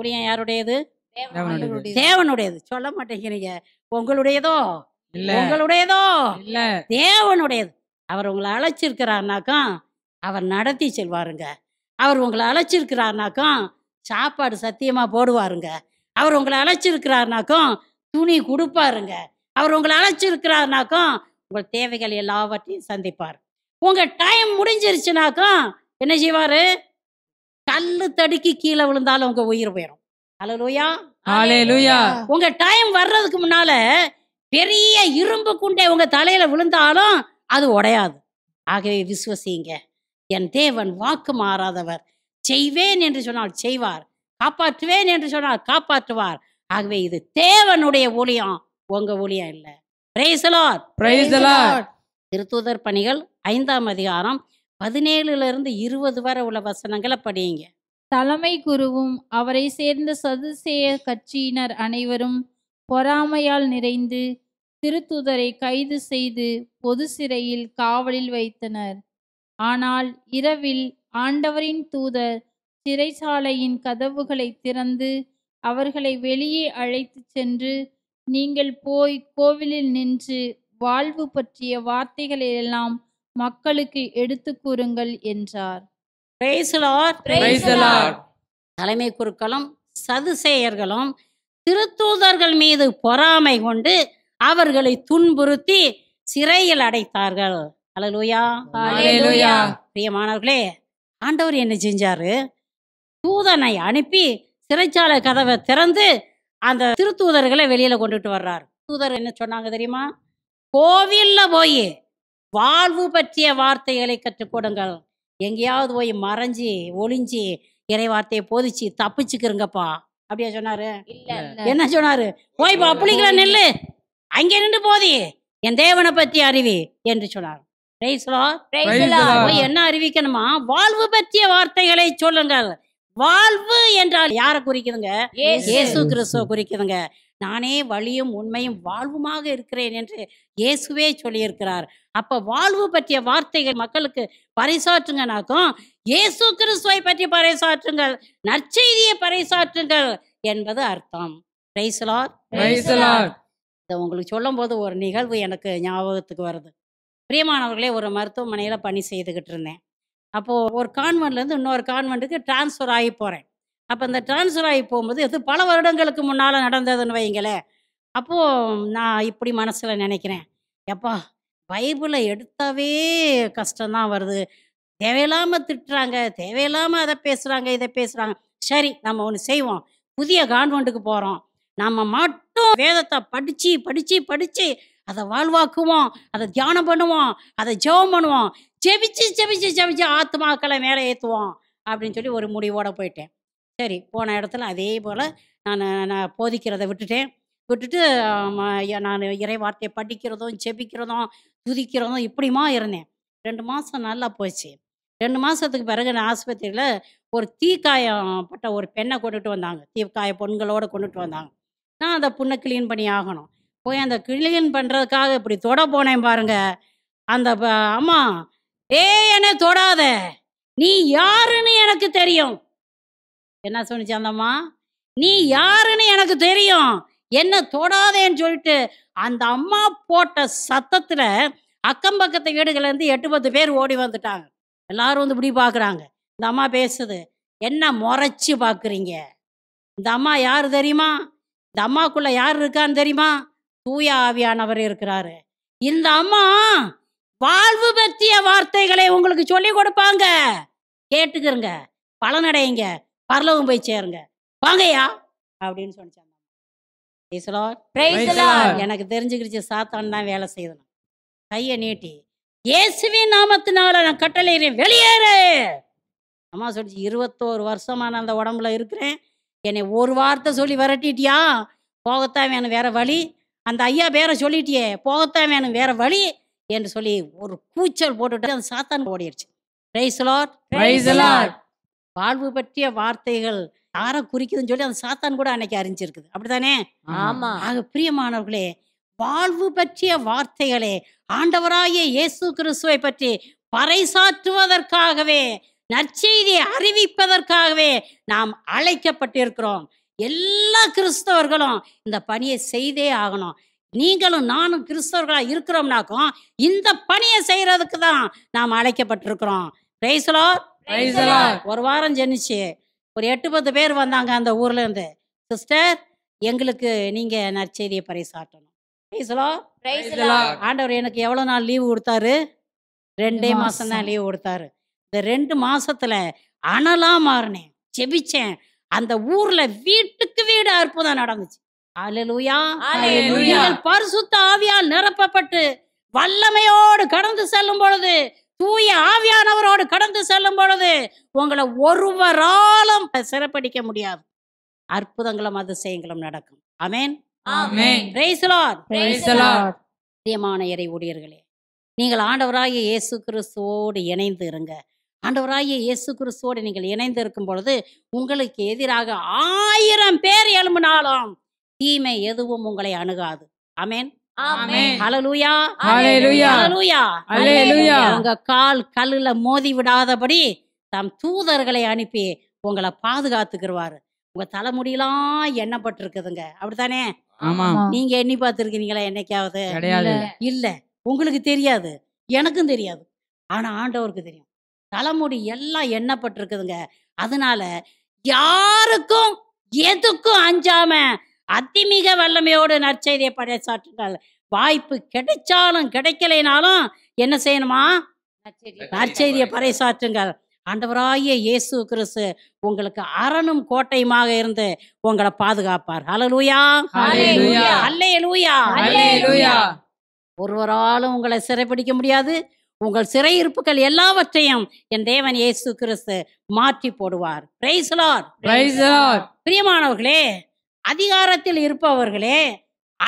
ஊழியம் யாருடையது தேவனுடையது சொல்ல மாட்டேங்கிறீங்க உங்களுடையதோ உங்களுடையதோ இல்ல தேவனுடையது அவர் உங்களை அழைச்சிருக்கிறாருனாக்கா அவர் நடத்தி செல்வாருங்க அவர் உங்களை அழைச்சிருக்கிறாருனாக்கா சாப்பாடு சத்தியமாக போடுவாருங்க அவர் உங்களை அழைச்சிருக்கிறாருனாக்கும் துணி கொடுப்பாருங்க அவர் உங்களை அழைச்சிருக்கிறாருனாக்கும் உங்கள் தேவைகள் எல்லாவற்றையும் சந்திப்பார் உங்கள் டைம் முடிஞ்சிருச்சுனாக்கும் என்ன செய்வார் கல் தடுக்கி கீழே விழுந்தாலும் உங்கள் உயிர் போயிடும் அலலூயா உங்க டைம் வர்றதுக்கு முன்னால பெரிய இரும்பு குண்டை உங்க தலையில விழுந்தாலும் அது உடையாது ஆகவே விசுவசிங்க என் தேவன் வாக்கு மாறாதவர் செய்வேன் என்று சொன்னால் செய்வார் காப்பாற்றுவேன் என்று சொன்னால் காப்பாற்றுவார் ஆகவே இது தேவனுடைய ஊழியம் உங்க ஊழியம் இல்லை திருத்தூதர் பணிகள் ஐந்தாம் அதிகாரம் பதினேழுல இருந்து இருபது வரை உள்ள வசனங்களை படியுங்க தலைமை குருவும் அவரை சேர்ந்த சதுசேய கட்சியினர் அனைவரும் பொறாமையால் நிறைந்து திருத்துதரை கைது செய்து பொது சிறையில் காவலில் வைத்தனர் ஆனால் இரவில் ஆண்டவரின் தூதர் சிறைச்சாலையின் கதவுகளை திறந்து அவர்களை வெளியே அழைத்து சென்று நீங்கள் போய் கோவிலில் நின்று வாழ்வு பற்றிய வார்த்தைகளையெல்லாம் மக்களுக்கு எடுத்து கூறுங்கள் என்றார் தலைமை குருக்களும் சதுசேயர்களும் திருத்தூதர்கள் மீது பொறாமை கொண்டு அவர்களை துன்புறுத்தி சிறையில் அடைத்தார்கள் அழலுயா பிரியமானவர்களே ஆண்டவர் என்ன செஞ்சாரு தூதனை அனுப்பி சிறைச்சாலை கதவை திறந்து அந்த திருத்தூதர்களை வெளியில கொண்டுட்டு வர்றாரு தூதர் என்ன சொன்னாங்க தெரியுமா கோவில்ல போய் வாழ்வு பற்றிய வார்த்தைகளை கற்றுக்கொடுங்கள் எங்கேயாவது போய் மறைஞ்சி ஒளிஞ்சி இறை வார்த்தையை போதிச்சு தப்பிச்சுக்கிறங்கப்பா அப்படியா சொன்னாரு என்ன சொன்னாரு போய் அப்படிங்களா அப்படிங்கிற நெல்லு அங்கே நின்று போதி என் தேவனை பற்றி அறிவி என்று சொன்னார் என்ன அறிவிக்கணுமா வாழ்வு பற்றிய வார்த்தைகளை சொல்லுங்க வாழ்வு என்றால் யாரை குறிக்குதுங்க இயேசு கிறிஸ்துவ குறிக்குதுங்க நானே வழியும் உண்மையும் வாழ்வுமாக இருக்கிறேன் என்று இயேசுவே சொல்லியிருக்கிறார் அப்ப வாழ்வு பற்றிய வார்த்தைகள் மக்களுக்கு பறைசாற்றுங்கனாக்கும் இயேசு கிறிஸ்துவை பற்றி பறைசாற்றுங்கள் நற்செய்தியை பறைசாற்றுங்கள் என்பது அர்த்தம் உங்களுக்கு சொல்லும் போது ஒரு நிகழ்வு எனக்கு ஞாபகத்துக்கு வருது பிரியமானவர்களே ஒரு மருத்துவமனையில் பணி செய்துக்கிட்டு இருந்தேன் அப்போது ஒரு கான்வெண்ட்லேருந்து இன்னொரு கான்வெண்ட்டுக்கு டிரான்ஸ்ஃபர் ஆகி போகிறேன் அப்போ இந்த டிரான்ஸ்ஃபர் ஆகி போகும்போது எது பல வருடங்களுக்கு முன்னால் நடந்ததுன்னு வைங்களேன் அப்போது நான் இப்படி மனசில் நினைக்கிறேன் எப்பா பைபிளை எடுத்தாவே கஷ்டம்தான் வருது தேவையில்லாமல் திட்டுறாங்க தேவையில்லாமல் அதை பேசுகிறாங்க இதை பேசுகிறாங்க சரி நம்ம ஒன்று செய்வோம் புதிய கான்வெண்ட்டுக்கு போகிறோம் நம்ம மட்டும் வேதத்தை படித்து படித்து படித்து அதை வாழ்வாக்குவோம் அதை தியானம் பண்ணுவோம் அதை ஜெபம் பண்ணுவோம் ஜெபிச்சு ஜெபிச்சு ஜெபிச்சு ஆத்மாக்களை மேலே ஏற்றுவோம் அப்படின்னு சொல்லி ஒரு முடிவோடு போயிட்டேன் சரி போன இடத்துல அதே போல் நான் நான் போதிக்கிறதை விட்டுட்டேன் விட்டுட்டு நான் இறை வார்த்தையை படிக்கிறதும் ஜெபிக்கிறதும் துதிக்கிறதும் இப்படிமா இருந்தேன் ரெண்டு மாதம் நல்லா போச்சு ரெண்டு மாதத்துக்கு பிறகு நான் ஆஸ்பத்திரியில் ஒரு தீக்காயம் பட்ட ஒரு பெண்ணை கொண்டுட்டு வந்தாங்க தீக்காய பொண்களோடு கொண்டுட்டு வந்தாங்க நான் அதை புண்ணை க்ளீன் பண்ணி ஆகணும் போய் அந்த கிளியன் பண்ணுறதுக்காக இப்படி தொட போனேன் பாருங்க அந்த அம்மா ஏ என்ன தொடாத நீ யாருன்னு எனக்கு தெரியும் என்ன சொன்னிச்சு அந்தம்மா நீ யாருன்னு எனக்கு தெரியும் என்ன தொடாதேன்னு சொல்லிட்டு அந்த அம்மா போட்ட சத்தத்தில் அக்கம் பக்கத்து வீடுகள்லேருந்து எட்டு பத்து பேர் ஓடி வந்துட்டாங்க எல்லாரும் வந்து இப்படி பார்க்குறாங்க இந்த அம்மா பேசுது என்ன முறைச்சி பார்க்குறீங்க இந்த அம்மா யார் தெரியுமா இந்த அம்மாக்குள்ளே யார் இருக்கான்னு தெரியுமா தூய ஆவியானவர் இருக்கிறாரு இந்த அம்மா வாழ்வு பற்றிய வார்த்தைகளை உங்களுக்கு சொல்லி கொடுப்பாங்க கேட்டுக்கிறங்க பலனடையுங்க பரலவும் போய் சேருங்க வாங்கய்யா அப்படின்னு சொன்னாங்க எனக்கு தெரிஞ்சுக்கிடுச்சு சாத்தான் தான் வேலை செய்யணும் கையை நீட்டி இயேசுவின் நாமத்தினால நான் கட்டளையிறேன் வெளியேறு அம்மா சொல்லிச்சு இருபத்தோரு வருஷமா நான் அந்த உடம்புல இருக்கிறேன் என்னை ஒரு வார்த்தை சொல்லி விரட்டிட்டியா போகத்தான் வேணும் வேற வழி அந்த ஐயா பேரை சொல்லிட்டியே போகத்தான் வேணும் வேற வழி என்று சொல்லி ஒரு கூச்சல் போட்டுட்டு அந்த சாத்தான் ஓடிடுச்சு வாழ்வு பற்றிய வார்த்தைகள் யாரை குறிக்குதுன்னு சொல்லி அந்த சாத்தான் கூட அன்னைக்கு அறிஞ்சிருக்குது அப்படித்தானே ஆமா ஆக பிரியமானவர்களே வாழ்வு பற்றிய வார்த்தைகளே ஆண்டவராகிய இயேசு கிறிஸ்துவை பற்றி பறைசாற்றுவதற்காகவே நற்செய்தியை அறிவிப்பதற்காகவே நாம் அழைக்கப்பட்டிருக்கிறோம் எல்லா கிறிஸ்தவர்களும் இந்த பணியை செய்தே ஆகணும் நீங்களும் நானும் கிறிஸ்தவர்களாக இருக்கிறோம்னாக்கும் இந்த பணியை செய்யறதுக்கு தான் நாம் அழைக்கப்பட்டிருக்கிறோம் ரைசலோ ஒரு வாரம் ஜெனிச்சு ஒரு எட்டு பத்து பேர் வந்தாங்க அந்த ஊர்ல இருந்து சிஸ்டர் எங்களுக்கு நீங்க நற்செய்தியை பறைசாட்டணும் ஆண்டவர் எனக்கு எவ்வளோ நாள் லீவு கொடுத்தாரு ரெண்டே மாசம் தான் லீவு கொடுத்தாரு இந்த ரெண்டு மாசத்துல அனலா மாறினேன் செபிச்சேன் அந்த ஊர்ல வீட்டுக்கு வீடு அற்புதம் நடந்துச்சு பரிசுத்த ஆவியால் நிரப்பப்பட்டு வல்லமையோடு கடந்து செல்லும் பொழுது தூய ஆவியானவரோடு கடந்து செல்லும் பொழுது உங்களை ஒருவராலும் சிறப்படிக்க முடியாது அற்புதங்களும் அதிசயங்களும் நடக்கும் அமேன் இறை ஊழியர்களே நீங்கள் ஆண்டவராகிய இயேசு கிறிஸ்துவோடு இணைந்து இருங்க ஆண்டவராகிய இயேசு கிறிஸ்துவோடு நீங்கள் இணைந்திருக்கும் பொழுது உங்களுக்கு எதிராக ஆயிரம் பேர் எழும்பினாலும் தீமை எதுவும் உங்களை அணுகாது அமேன் உங்க கால் கல்லுல மோதி விடாதபடி தம் தூதர்களை அனுப்பி உங்களை பாதுகாத்துக்கிடுவாரு உங்க தலைமுடியெல்லாம் எண்ணப்பட்டிருக்குதுங்க அப்படித்தானே நீங்க எண்ணி பார்த்துருக்கீங்களா என்னைக்காவது இல்ல உங்களுக்கு தெரியாது எனக்கும் தெரியாது ஆனா ஆண்டவருக்கு தெரியும் தலைமுடி எல்லாம் எண்ணப்பட்டிருக்குதுங்க அதனால யாருக்கும் எதுக்கும் அஞ்சாம அதிமிக வல்லமையோடு நற்செய்தியை படைச்சாற்றுங்கள் வாய்ப்பு கிடைச்சாலும் கிடைக்கலைனாலும் என்ன செய்யணுமா நற்செய்தியை பறைசாற்றுங்கள் ஆண்டவராகிய இயேசு கிறிஸ்து உங்களுக்கு அரணும் கோட்டையுமாக இருந்து உங்களை பாதுகாப்பார் ஹலலூயா அல்லையலூயா ஒருவராலும் உங்களை சிறைப்பிடிக்க முடியாது உங்கள் சிறையிருப்புகள் எல்லாவற்றையும் என் தேவன் இயேசு கிறிஸ்து மாற்றி போடுவார் பிரியமானவர்களே அதிகாரத்தில் இருப்பவர்களே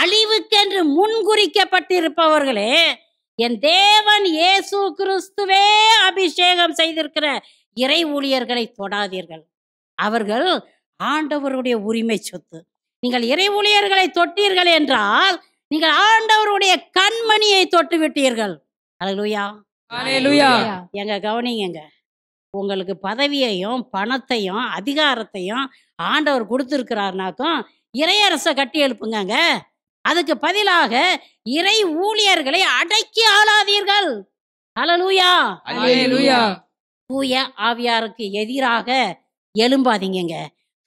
அழிவுக்கென்று முன்குறிக்கப்பட்டிருப்பவர்களே என் தேவன் இயேசு கிறிஸ்துவே அபிஷேகம் செய்திருக்கிற இறை ஊழியர்களை தொடாதீர்கள் அவர்கள் ஆண்டவருடைய உரிமை சொத்து நீங்கள் இறை ஊழியர்களை தொட்டீர்கள் என்றால் நீங்கள் ஆண்டவருடைய கண்மணியை தொட்டு விட்டீர்கள் அலலுயா எங்க கவனிங்க உங்களுக்கு பதவியையும் பணத்தையும் அதிகாரத்தையும் ஆண்டவர் கொடுத்துருக்கிறாருனாக்கும் இறையரச கட்டி எழுப்புங்க அதுக்கு பதிலாக இறை ஊழியர்களை அடக்கி ஆளாதீர்கள் அலலூயா தூய ஆவியாருக்கு எதிராக எழும்பாதீங்க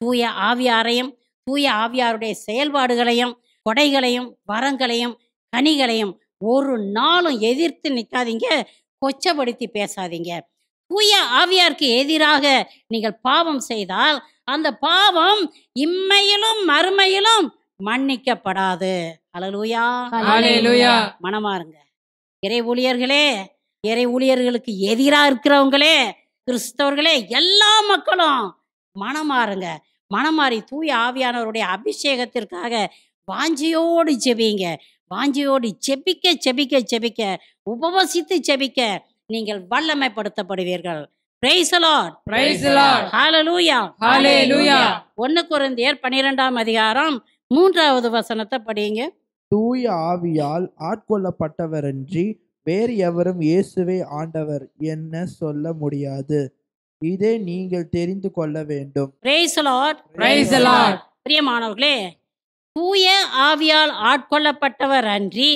தூய ஆவியாரையும் தூய ஆவியாருடைய செயல்பாடுகளையும் கொடைகளையும் வரங்களையும் கனிகளையும் ஒரு நாளும் எதிர்த்து நிற்காதீங்க கொச்சப்படுத்தி பேசாதீங்க தூய ஆவியாருக்கு எதிராக நீங்கள் பாவம் செய்தால் அந்த பாவம் இம்மையிலும் மறுமையிலும் மன்னிக்கப்படாது அழலுயா மனமாருங்க இறை ஊழியர்களே இறை ஊழியர்களுக்கு எதிராக இருக்கிறவங்களே கிறிஸ்தவர்களே எல்லா மக்களும் மனமாறுங்க மனமாறி தூய ஆவியானவருடைய அபிஷேகத்திற்காக வாஞ்சியோடு ஜெபிங்க வாஞ்சியோடு செபிக்க செபிக்க செபிக்க உபவசித்து செபிக்க நீங்கள் வல்லமைப்படுத்தப்படுவீர்கள் ஒன்னு குருந்தியர் பனிரெண்டாம் அதிகாரம் மூன்றாவது வசனத்தை படியுங்க தூய ஆவியால் ஆட்கொள்ளப்பட்டவரன்றி வேறு எவரும் இயேசுவே ஆண்டவர் என்ன சொல்ல முடியாது இதை நீங்கள் தெரிந்து கொள்ள வேண்டும் பிரியமானவர்களே தூய ஆவியால் ஆட்கொள்ளப்பட்டவர் அன்றி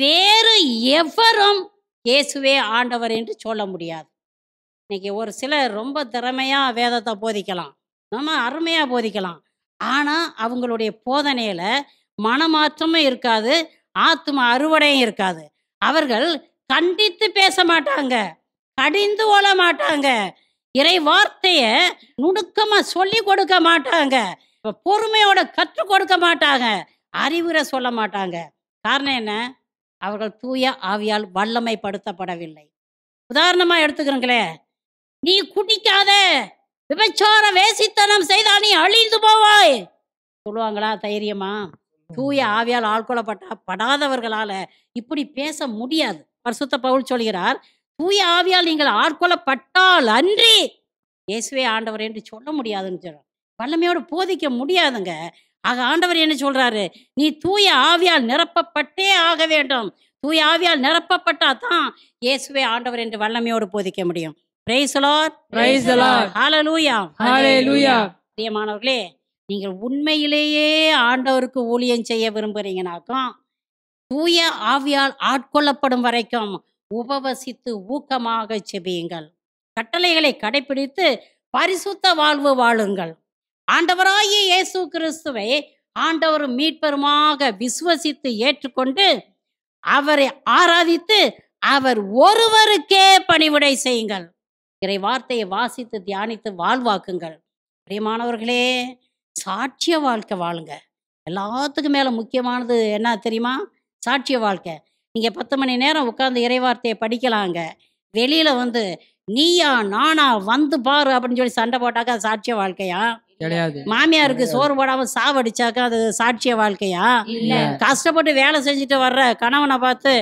வேறு எவரும் இயேசுவே ஆண்டவர் என்று சொல்ல முடியாது இன்னைக்கு ஒரு சிலர் ரொம்ப திறமையாக வேதத்தை போதிக்கலாம் நம்ம அருமையாக போதிக்கலாம் ஆனால் அவங்களுடைய போதனையில் மனமாற்றமும் இருக்காது ஆத்தும அறுவடையும் இருக்காது அவர்கள் கண்டித்து பேச மாட்டாங்க கடிந்து ஓட மாட்டாங்க இறை வார்த்தையை நுணுக்கமா சொல்லி கொடுக்க மாட்டாங்க இப்போ பொறுமையோட கற்றுக் கொடுக்க மாட்டாங்க அறிவுரை சொல்ல மாட்டாங்க காரணம் என்ன அவர்கள் தூய ஆவியால் வல்லமைப்படுத்தப்படவில்லை உதாரணமா எடுத்துக்கிறோங்களே நீ குடிக்காத விபச்சார வேசித்தனம் செய்தா நீ அழிந்து போவாய் சொல்லுவாங்களா தைரியமா தூய ஆவியால் ஆட்கொள்ளப்பட்ட படாதவர்களால இப்படி பேச முடியாது பரிசுத்த பவுல் சொல்கிறார் தூய ஆவியால் நீங்கள் ஆட்கொள்ளப்பட்டால் அன்றி இயேசுவே ஆண்டவர் என்று சொல்ல முடியாதுன்னு சொல்றார் வல்லமையோடு போதிக்க முடியாதுங்க ஆக ஆண்டவர் என்ன சொல்றாரு நீ தூய ஆவியால் நிரப்பப்பட்டே ஆக வேண்டும் தூய ஆவியால் நிரப்பப்பட்டா தான் இயேசுவே ஆண்டவர் என்று வல்லமையோடு போதிக்க முடியும் பிரியமானவர்களே நீங்கள் உண்மையிலேயே ஆண்டவருக்கு ஊழியம் செய்ய விரும்புறீங்கனாக்கும் தூய ஆவியால் ஆட்கொள்ளப்படும் வரைக்கும் உபவசித்து ஊக்கமாக செபியுங்கள் கட்டளைகளை கடைபிடித்து பரிசுத்த வாழ்வு வாழுங்கள் ஆண்டவராகிய இயேசு கிறிஸ்துவை ஆண்டவர் மீட்பருமாக விசுவசித்து ஏற்றுக்கொண்டு அவரை ஆராதித்து அவர் ஒருவருக்கே பணிவிடை செய்யுங்கள் இறை வார்த்தையை வாசித்து தியானித்து வாழ்வாக்குங்கள் பிரியமானவர்களே சாட்சிய வாழ்க்கை வாழுங்க எல்லாத்துக்கும் மேலே முக்கியமானது என்ன தெரியுமா சாட்சிய வாழ்க்கை நீங்கள் பத்து மணி நேரம் உட்காந்து இறைவார்த்தையை படிக்கலாங்க வெளியில் வந்து நீயா நானா வந்து பாரு அப்படின்னு சொல்லி சண்டை போட்டாக்கா அது சாட்சிய வாழ்க்கையா கிடையாது மாமியாருக்கு சோறு போடாம சாவடிச்சாக்கா அது சாட்சிய வாழ்க்கையா கஷ்டப்பட்டு வேலை செஞ்சுட்டு வர்ற கணவனை பார்த்து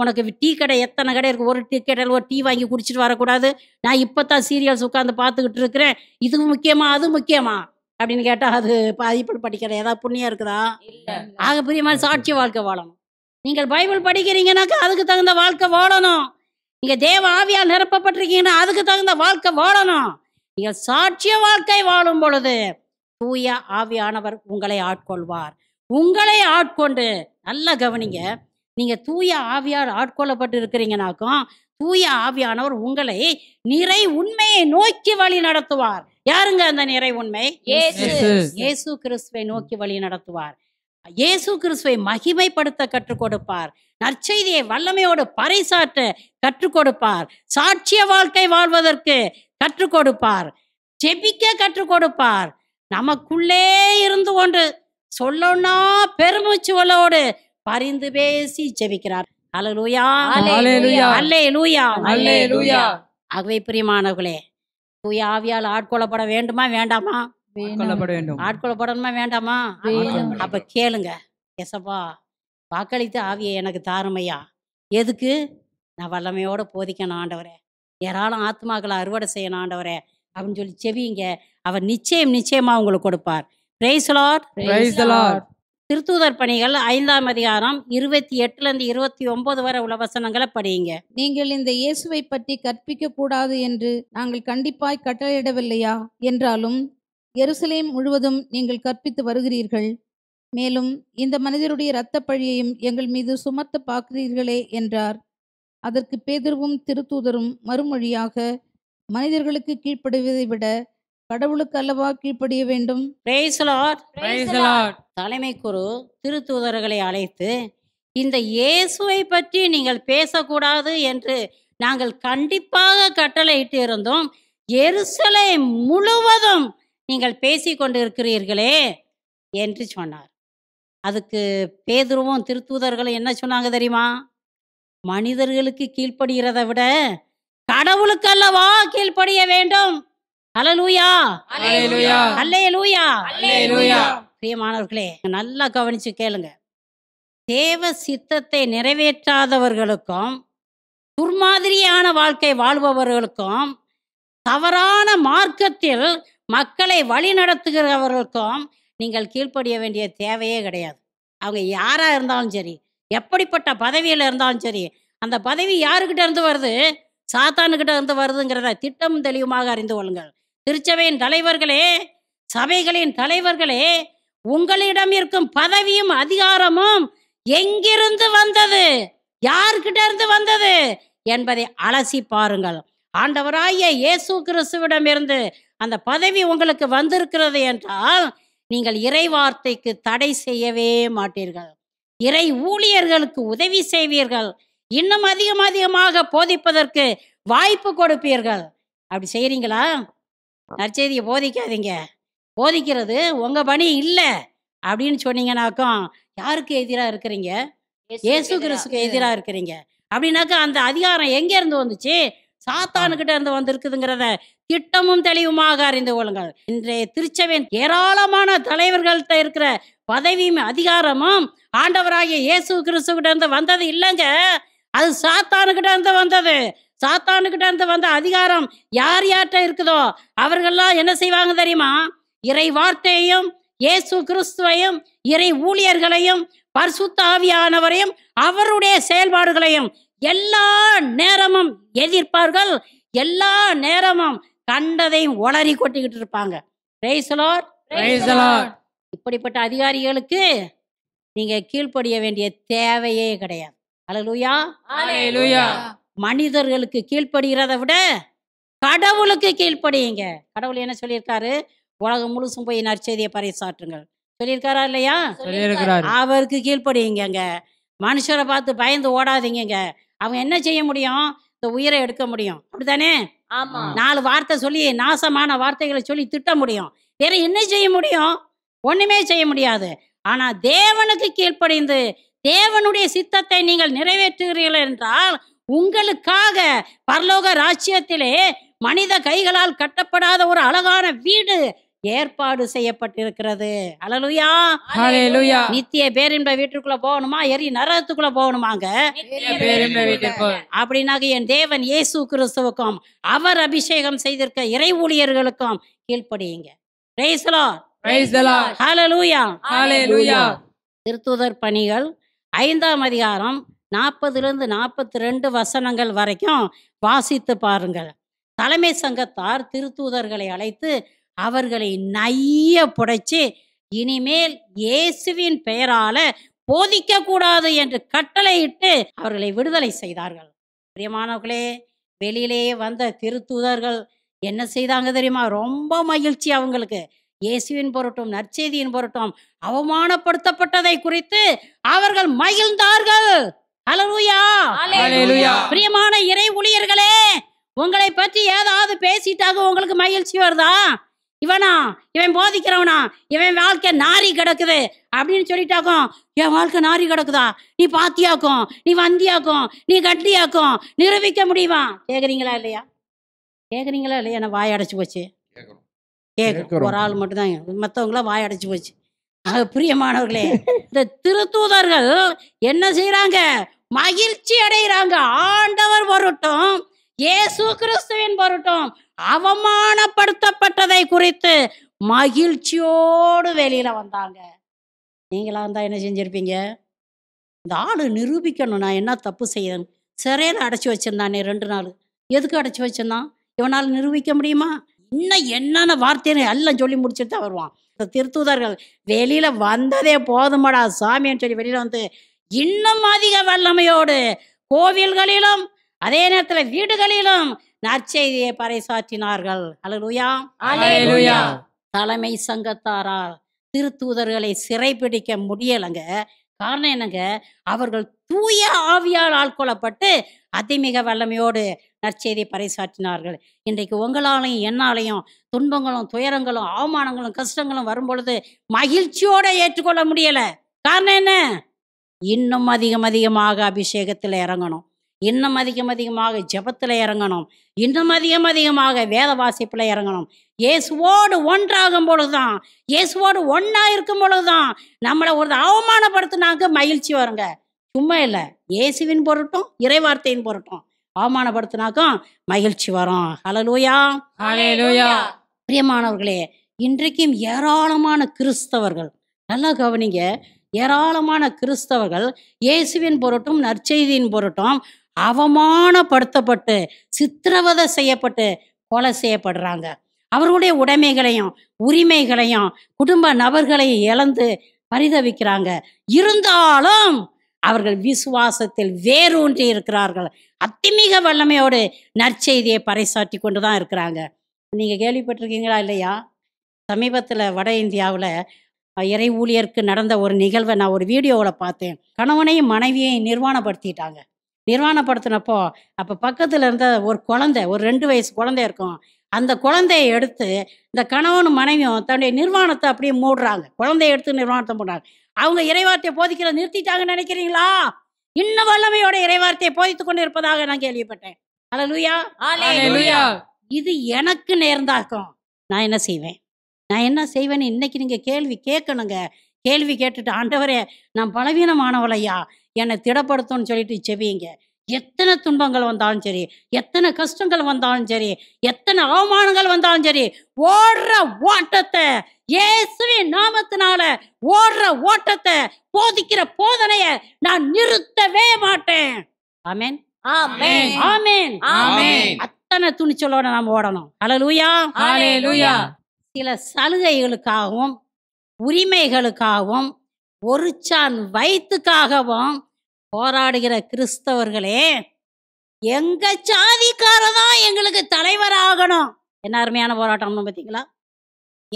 உனக்கு டீ கடை எத்தனை கடை இருக்கு ஒரு டீ கடையில் ஒரு டீ வாங்கி குடிச்சிட்டு வரக்கூடாது நான் இப்போ தான் சீரியல்ஸ் உட்காந்து பார்த்துக்கிட்டு இருக்கிறேன் இதுவும் முக்கியமா அது முக்கியமா அப்படின்னு கேட்டால் அது பாதிப்பு படிக்கிற ஏதாவது புண்ணியம் இருக்குதா ஆக பிரியமான சாட்சிய வாழ்க்கை வாழணும் நீங்கள் பைபிள் படிக்கிறீங்கன்னாக்கா அதுக்கு தகுந்த வாழ்க்கை வாழணும் நீங்க தேவ ஆவியால் நிரப்பப்பட்டிருக்கீங்கன்னா அதுக்கு தகுந்த வாழ்க்கை வாழணும் நீங்கள் சாட்சிய வாழ்க்கை வாழும் பொழுது தூய ஆவியானவர் உங்களை ஆட்கொள்வார் உங்களை ஆட்கொண்டு நல்லா கவனிங்க நீங்க தூய ஆவியால் ஆட்கொள்ளப்பட்டு இருக்கிறீங்கனாக்கும் தூய ஆவியானவர் உங்களை நிறை உண்மையை நோக்கி வழி நடத்துவார் யாருங்க அந்த நிறை உண்மை கிறிஸ்துவை நோக்கி வழி நடத்துவார் இயேசு கிறிஸ்துவை மகிமைப்படுத்த கற்றுக் கொடுப்பார் நற்செய்தியை வல்லமையோடு பறைசாற்ற கற்றுக் கொடுப்பார் சாட்சிய வாழ்க்கை வாழ்வதற்கு கற்றுக் கொடுப்பார் செபிக்க கற்றுக் கொடுப்பார் நமக்குள்ளே இருந்து கொண்டு சொல்லணும்னா பெருமூச்சு பரிந்து பேசி ஜெபிக்கிறார் அலலூயா அல்லே லூயா ஆகவே பிரியமானவர்களே ஆவியால் ஆட்கொள்ளப்பட வேண்டுமா வேண்டாமா ஆட்கொள்ளப்படணுமா வேண்டாமா அப்ப கேளுங்க எசப்பா வாக்களித்த ஆவியை எனக்கு தாருமையா எதுக்கு நான் வல்லமையோட போதிக்கணும் ஆண்டவரே ஏராளம் ஆத்மாக்களை அறுவடை செய்யணும் ஆண்டவரே அப்படின்னு சொல்லி செவிங்க அவர் நிச்சயம் நிச்சயமா உங்களுக்கு கொடுப்பார் திருத்தூதர் பணிகள் ஐந்தாம் அதிகாரம் இருபத்தி எட்டுல இருந்து இருபத்தி ஒன்பது வரை உள்ள வசனங்களை படியுங்க நீங்கள் இந்த இயேசுவை பற்றி கற்பிக்க கூடாது என்று நாங்கள் கண்டிப்பாய் கட்டளையிடவில்லையா என்றாலும் எருசலேம் முழுவதும் நீங்கள் கற்பித்து வருகிறீர்கள் மேலும் இந்த மனிதருடைய இரத்த பழியையும் எங்கள் மீது சுமத்த பார்க்கிறீர்களே என்றார் அதற்கு பேதர்வும் திருத்தூதரும் மறுமொழியாக மனிதர்களுக்கு கீழ்ப்படுவதை விட கடவுளுக்கு அல்லவா கீழ்ப்படிய வேண்டும் தலைமை குரு திருத்தூதர்களை அழைத்து இந்த இயேசுவை பற்றி நீங்கள் பேசக்கூடாது என்று நாங்கள் கண்டிப்பாக கட்டளையிட்டு இருந்தோம் எருசலை முழுவதும் நீங்கள் பேசி கொண்டிருக்கிறீர்களே என்று சொன்னார் அதுக்கு பேதுருவும் திருத்தூதர்களும் என்ன சொன்னாங்க தெரியுமா மனிதர்களுக்கு கீழ்ப்படுகிறதை விட கடவுளுக்கு அல்லவா கீழ்ப்படிய வேண்டும் அலலூயா அல்லேலூயா பிரியமானவர்களே நல்லா கவனிச்சு கேளுங்க தேவ சித்தத்தை நிறைவேற்றாதவர்களுக்கும் துர்மாதிரியான வாழ்க்கை வாழ்பவர்களுக்கும் தவறான மார்க்கத்தில் மக்களை வழி நடத்துகிறவர்களுக்கும் நீங்கள் கீழ்ப்படிய வேண்டிய தேவையே கிடையாது அவங்க யாராக இருந்தாலும் சரி எப்படிப்பட்ட பதவியில் இருந்தாலும் சரி அந்த பதவி யாருக்கிட்ட இருந்து வருது சாத்தானுக்கிட்ட இருந்து வருதுங்கிறத திட்டம் தெளிவுமாக அறிந்து கொள்ளுங்கள் திருச்சபையின் தலைவர்களே சபைகளின் தலைவர்களே உங்களிடம் இருக்கும் பதவியும் அதிகாரமும் எங்கிருந்து வந்தது யார்கிட்ட இருந்து வந்தது என்பதை அலசி பாருங்கள் ஆண்டவராகிய இயேசு கிறிஸ்துவிடம் இருந்து அந்த பதவி உங்களுக்கு வந்திருக்கிறது என்றால் நீங்கள் வார்த்தைக்கு தடை செய்யவே மாட்டீர்கள் இறை ஊழியர்களுக்கு உதவி செய்வீர்கள் இன்னும் அதிகம் அதிகமாக போதிப்பதற்கு வாய்ப்பு கொடுப்பீர்கள் அப்படி செய்கிறீங்களா நற்செய்தியை போதிக்காதீங்க போதிக்கிறது உங்கள் பணி இல்லை அப்படின்னு சொன்னீங்கன்னாக்கும் யாருக்கு எதிராக இருக்கிறீங்க இயேசு கிறிஸ்துக்கு எதிராக இருக்கிறீங்க அப்படின்னாக்கா அந்த அதிகாரம் எங்கேருந்து வந்துச்சு சாத்தானுகிட்ட இருந்து வந்திருக்குதுங்கிறத திட்டமும் தெளிவுமாக அறிந்து கொள்ளுங்கள் இன்றைய திருச்சபையின் ஏராளமான தலைவர்கள்ட்ட இருக்கிற பதவியும் அதிகாரமும் ஆண்டவராகிய இயேசு கிட்ட இருந்து வந்தது இல்லைங்க அது சாத்தானுகிட்ட இருந்து வந்தது சாத்தானுகிட்ட இருந்து வந்த அதிகாரம் யார் யார்கிட்ட இருக்குதோ அவர்கள்லாம் என்ன செய்வாங்க தெரியுமா இறை வார்த்தையையும் இயேசு கிறிஸ்துவையும் இறை ஊழியர்களையும் பரிசுத்த அவருடைய செயல்பாடுகளையும் எல்லா நேரமும் எதிர்ப்பார்கள் எல்லா நேரமும் கண்டதையும் ஒளறி கொட்டிக்கிட்டு இருப்பாங்க இப்படிப்பட்ட அதிகாரிகளுக்கு நீங்க கீழ்ப்படிய வேண்டிய தேவையே கிடையாது அலலுயா மனிதர்களுக்கு கீழ்ப்படுகிறதை விட கடவுளுக்கு கீழ்ப்படியுங்க கடவுள் என்ன சொல்லியிருக்காரு உலகம் முழுசும் போய் நற்செய்தியை பறைசாற்றுங்கள் சொல்லியிருக்காரா இல்லையா அவருக்கு கீழ்ப்படியுங்க மனுஷரை பார்த்து பயந்து ஓடாதீங்க அவங்க என்ன செய்ய முடியும் இந்த உயிரை எடுக்க முடியும் அப்படித்தானே நாலு வார்த்தை சொல்லி நாசமான வார்த்தைகளை சொல்லி திட்ட முடியும் வேற என்ன செய்ய முடியும் ஒண்ணுமே செய்ய முடியாது ஆனா தேவனுக்கு கீழ்ப்படைந்து தேவனுடைய சித்தத்தை நீங்கள் நிறைவேற்றுகிறீர்கள் என்றால் உங்களுக்காக பரலோக ராஜ்யத்திலே மனித கைகளால் கட்டப்படாத ஒரு அழகான வீடு ஏற்பாடு செய்யப்பட்டிருக்கிறது அலலுயா நித்திய பேரின்ப வீட்டுக்குள்ள போகணுமா எரி நரகத்துக்குள்ள போகணுமாங்க அப்படின்னாக்க என் தேவன் இயேசு கிறிஸ்துவுக்கும் அவர் அபிஷேகம் செய்திருக்க இறை ஊழியர்களுக்கும் கீழ்ப்படியுங்க திருத்துதர் பணிகள் ஐந்தாம் அதிகாரம் நாற்பதுலேருந்து நாற்பத்தி ரெண்டு வசனங்கள் வரைக்கும் வாசித்து பாருங்கள் தலைமை சங்கத்தார் திருத்தூதர்களை அழைத்து அவர்களை நைய புடைச்சு இனிமேல் இயேசுவின் பெயரால போதிக்க கூடாது என்று கட்டளையிட்டு அவர்களை விடுதலை செய்தார்கள் பிரியமானவர்களே வெளியிலேயே வந்த திருத்தூதர்கள் என்ன செய்தாங்க தெரியுமா ரொம்ப மகிழ்ச்சி அவங்களுக்கு இயேசுவின் பொருட்டும் நற்செய்தியின் பொருட்டும் அவமானப்படுத்தப்பட்டதை குறித்து அவர்கள் மகிழ்ந்தார்கள் பிரியமான இறை ஊழியர்களே உங்களை பற்றி ஏதாவது பேசிட்டாங்க உங்களுக்கு மகிழ்ச்சி வருதா இவனா இவன் போதிக்கிறவனா இவன் வாழ்க்கை நாரி கிடக்குது அப்படின்னு சொல்லிட்டாக்கும் என் வாழ்க்கை நாரி கிடக்குதா நீ பாத்தியாக்கும் நீ வந்தியாக்கும் நீ கட்டியாக்கும் நிரூபிக்க முடியுமா கேக்குறீங்களா இல்லையா கேக்குறீங்களா இல்லையா என்ன வாய் அடைச்சு போச்சு கேக்கு ஒரு ஆள் மட்டும்தான் மற்றவங்களாம் வாய் அடைச்சு போச்சு ஆக பிரியமானவர்களே இந்த திருத்தூதர்கள் என்ன செய்யறாங்க மகிழ்ச்சி அடைகிறாங்க ஆண்டவர் வரட்டும் ஏசு கிறிஸ்துவின் வரட்டும் அவமானப்படுத்தப்பட்டதை குறித்து மகிழ்ச்சியோடு வெளியில வந்தாங்க நீங்களா இருந்தா என்ன செஞ்சிருப்பீங்க இந்த ஆளு நிரூபிக்கணும் நான் என்ன தப்பு செய்யணும் சிறையில் அடைச்சி வச்சிருந்தானே ரெண்டு நாள் எதுக்கு அடைச்சி வச்சிருந்தான் இவனால் நிரூபிக்க முடியுமா இன்னும் என்னென்ன வார்த்தைன்னு எல்லாம் சொல்லி முடிச்சுட்டு தான் வருவான் இந்த திருத்தூதர்கள் வெளியில் வந்ததே போதுமாடா சாமின்னு சொல்லி வெளியில் வந்து இன்னும் அதிக வல்லமையோடு கோவில்களிலும் அதே நேரத்தில் வீடுகளிலும் நற்செய்தியை பறைசாற்றினார்கள் அலலுயா தலைமை சங்கத்தாரால் திருத்தூதர்களை சிறைப்பிடிக்க முடியலைங்க காரணம் என்னங்க அவர்கள் தூய ஆவியால் ஆட்கொள்ளப்பட்டு அதிமிக வல்லமையோடு நற்செய்தியை பறைசாற்றினார்கள் இன்றைக்கு உங்களாலையும் என்னாலையும் துன்பங்களும் துயரங்களும் அவமானங்களும் கஷ்டங்களும் வரும்பொழுது மகிழ்ச்சியோட ஏற்றுக்கொள்ள முடியலை காரணம் என்ன இன்னும் அதிகம் அதிகமாக அபிஷேகத்தில் இறங்கணும் இன்னும் அதிகம் அதிகமாக ஜபத்தில் இறங்கணும் இன்னும் அதிகம் அதிகமாக வேத வாசிப்பில் இறங்கணும் இயேசுவோடு ஒன்றாகும் பொழுதுதான் இயேசுவோடு ஒன்றா இருக்கும் பொழுதுதான் நம்மளை ஒரு அவமானப்படுத்தினாங்க மகிழ்ச்சி வருங்க சும்மா இல்லை இயேசுவின் பொருட்டும் இறைவார்த்தையின் பொருட்டும் அவமானப்படுத்தினாக்கும் மகிழ்ச்சி வரும் ஹலலூயா ஹலலூயா பிரியமானவர்களே இன்றைக்கும் ஏராளமான கிறிஸ்தவர்கள் நல்லா கவனிங்க ஏராளமான கிறிஸ்தவர்கள் இயேசுவின் பொருட்டும் நற்செய்தியின் பொருட்டும் அவமானப்படுத்தப்பட்டு சித்திரவதை செய்யப்பட்டு கொலை செய்யப்படுறாங்க அவர்களுடைய உடைமைகளையும் உரிமைகளையும் குடும்ப நபர்களையும் இழந்து பரிதவிக்கிறாங்க இருந்தாலும் அவர்கள் விசுவாசத்தில் வேரூன்றி இருக்கிறார்கள் அத்திமிக வல்லமையோடு நற்செய்தியை பறைசாற்றி கொண்டு தான் இருக்கிறாங்க நீங்கள் கேள்விப்பட்டிருக்கீங்களா இல்லையா சமீபத்தில் வட இந்தியாவில் இறை ஊழியருக்கு நடந்த ஒரு நிகழ்வை நான் ஒரு வீடியோவில் பார்த்தேன் கணவனையும் மனைவியையும் நிர்வாணப்படுத்திட்டாங்க நிர்வாணப்படுத்தினப்போ அப்போ பக்கத்தில் இருந்த ஒரு குழந்தை ஒரு ரெண்டு வயசு குழந்தை இருக்கும் அந்த குழந்தைய எடுத்து இந்த கணவனும் மனைவியும் தன்னுடைய நிர்வாணத்தை அப்படியே மூடுறாங்க குழந்தைய எடுத்து நிர்வாணத்தை மூடுறாங்க அவங்க இறைவார்த்தையை போதிக்கிற நிறுத்திட்டாங்கன்னு நினைக்கிறீங்களா இன்னும் வல்லமையோட இறைவார்த்தையை போதித்து கொண்டு இருப்பதாக நான் கேள்விப்பட்டேன் அலலுயா இது எனக்கு நேர்ந்தாக்கும் நான் என்ன செய்வேன் நான் என்ன செய்வேன்னு இன்னைக்கு நீங்கள் கேள்வி கேட்கணுங்க கேள்வி கேட்டுட்டு ஆண்டவரே நான் பலவீனமானவளையா என்னை திடப்படுத்தும்னு சொல்லிட்டு செவியுங்க எத்தனை துன்பங்கள் வந்தாலும் சரி எத்தனை கஷ்டங்கள் வந்தாலும் சரி எத்தனை அவமானங்கள் வந்தாலும் சரி ஓடுற ஓட்டத்தை இயேசுவின் நாமத்தினால ஓடுற ஓட்டத்தை போதிக்கிற போதனைய நான் நிறுத்தவே மாட்டேன் ஆமேன் ஆமேன் ஆமேன் ஆமேன் அத்தனை துணிச்சலோட நாம் ஓடணும் அலலூயா சில சலுகைகளுக்காகவும் உரிமைகளுக்காகவும் ஒரு சான் வயிற்றுக்காகவும் போராடுகிற கிறிஸ்தவர்களே எங்க சாதிக்காரதான் எங்களுக்கு தலைவராகணும் என்ன அருமையான போராட்டம்னு பார்த்தீங்களா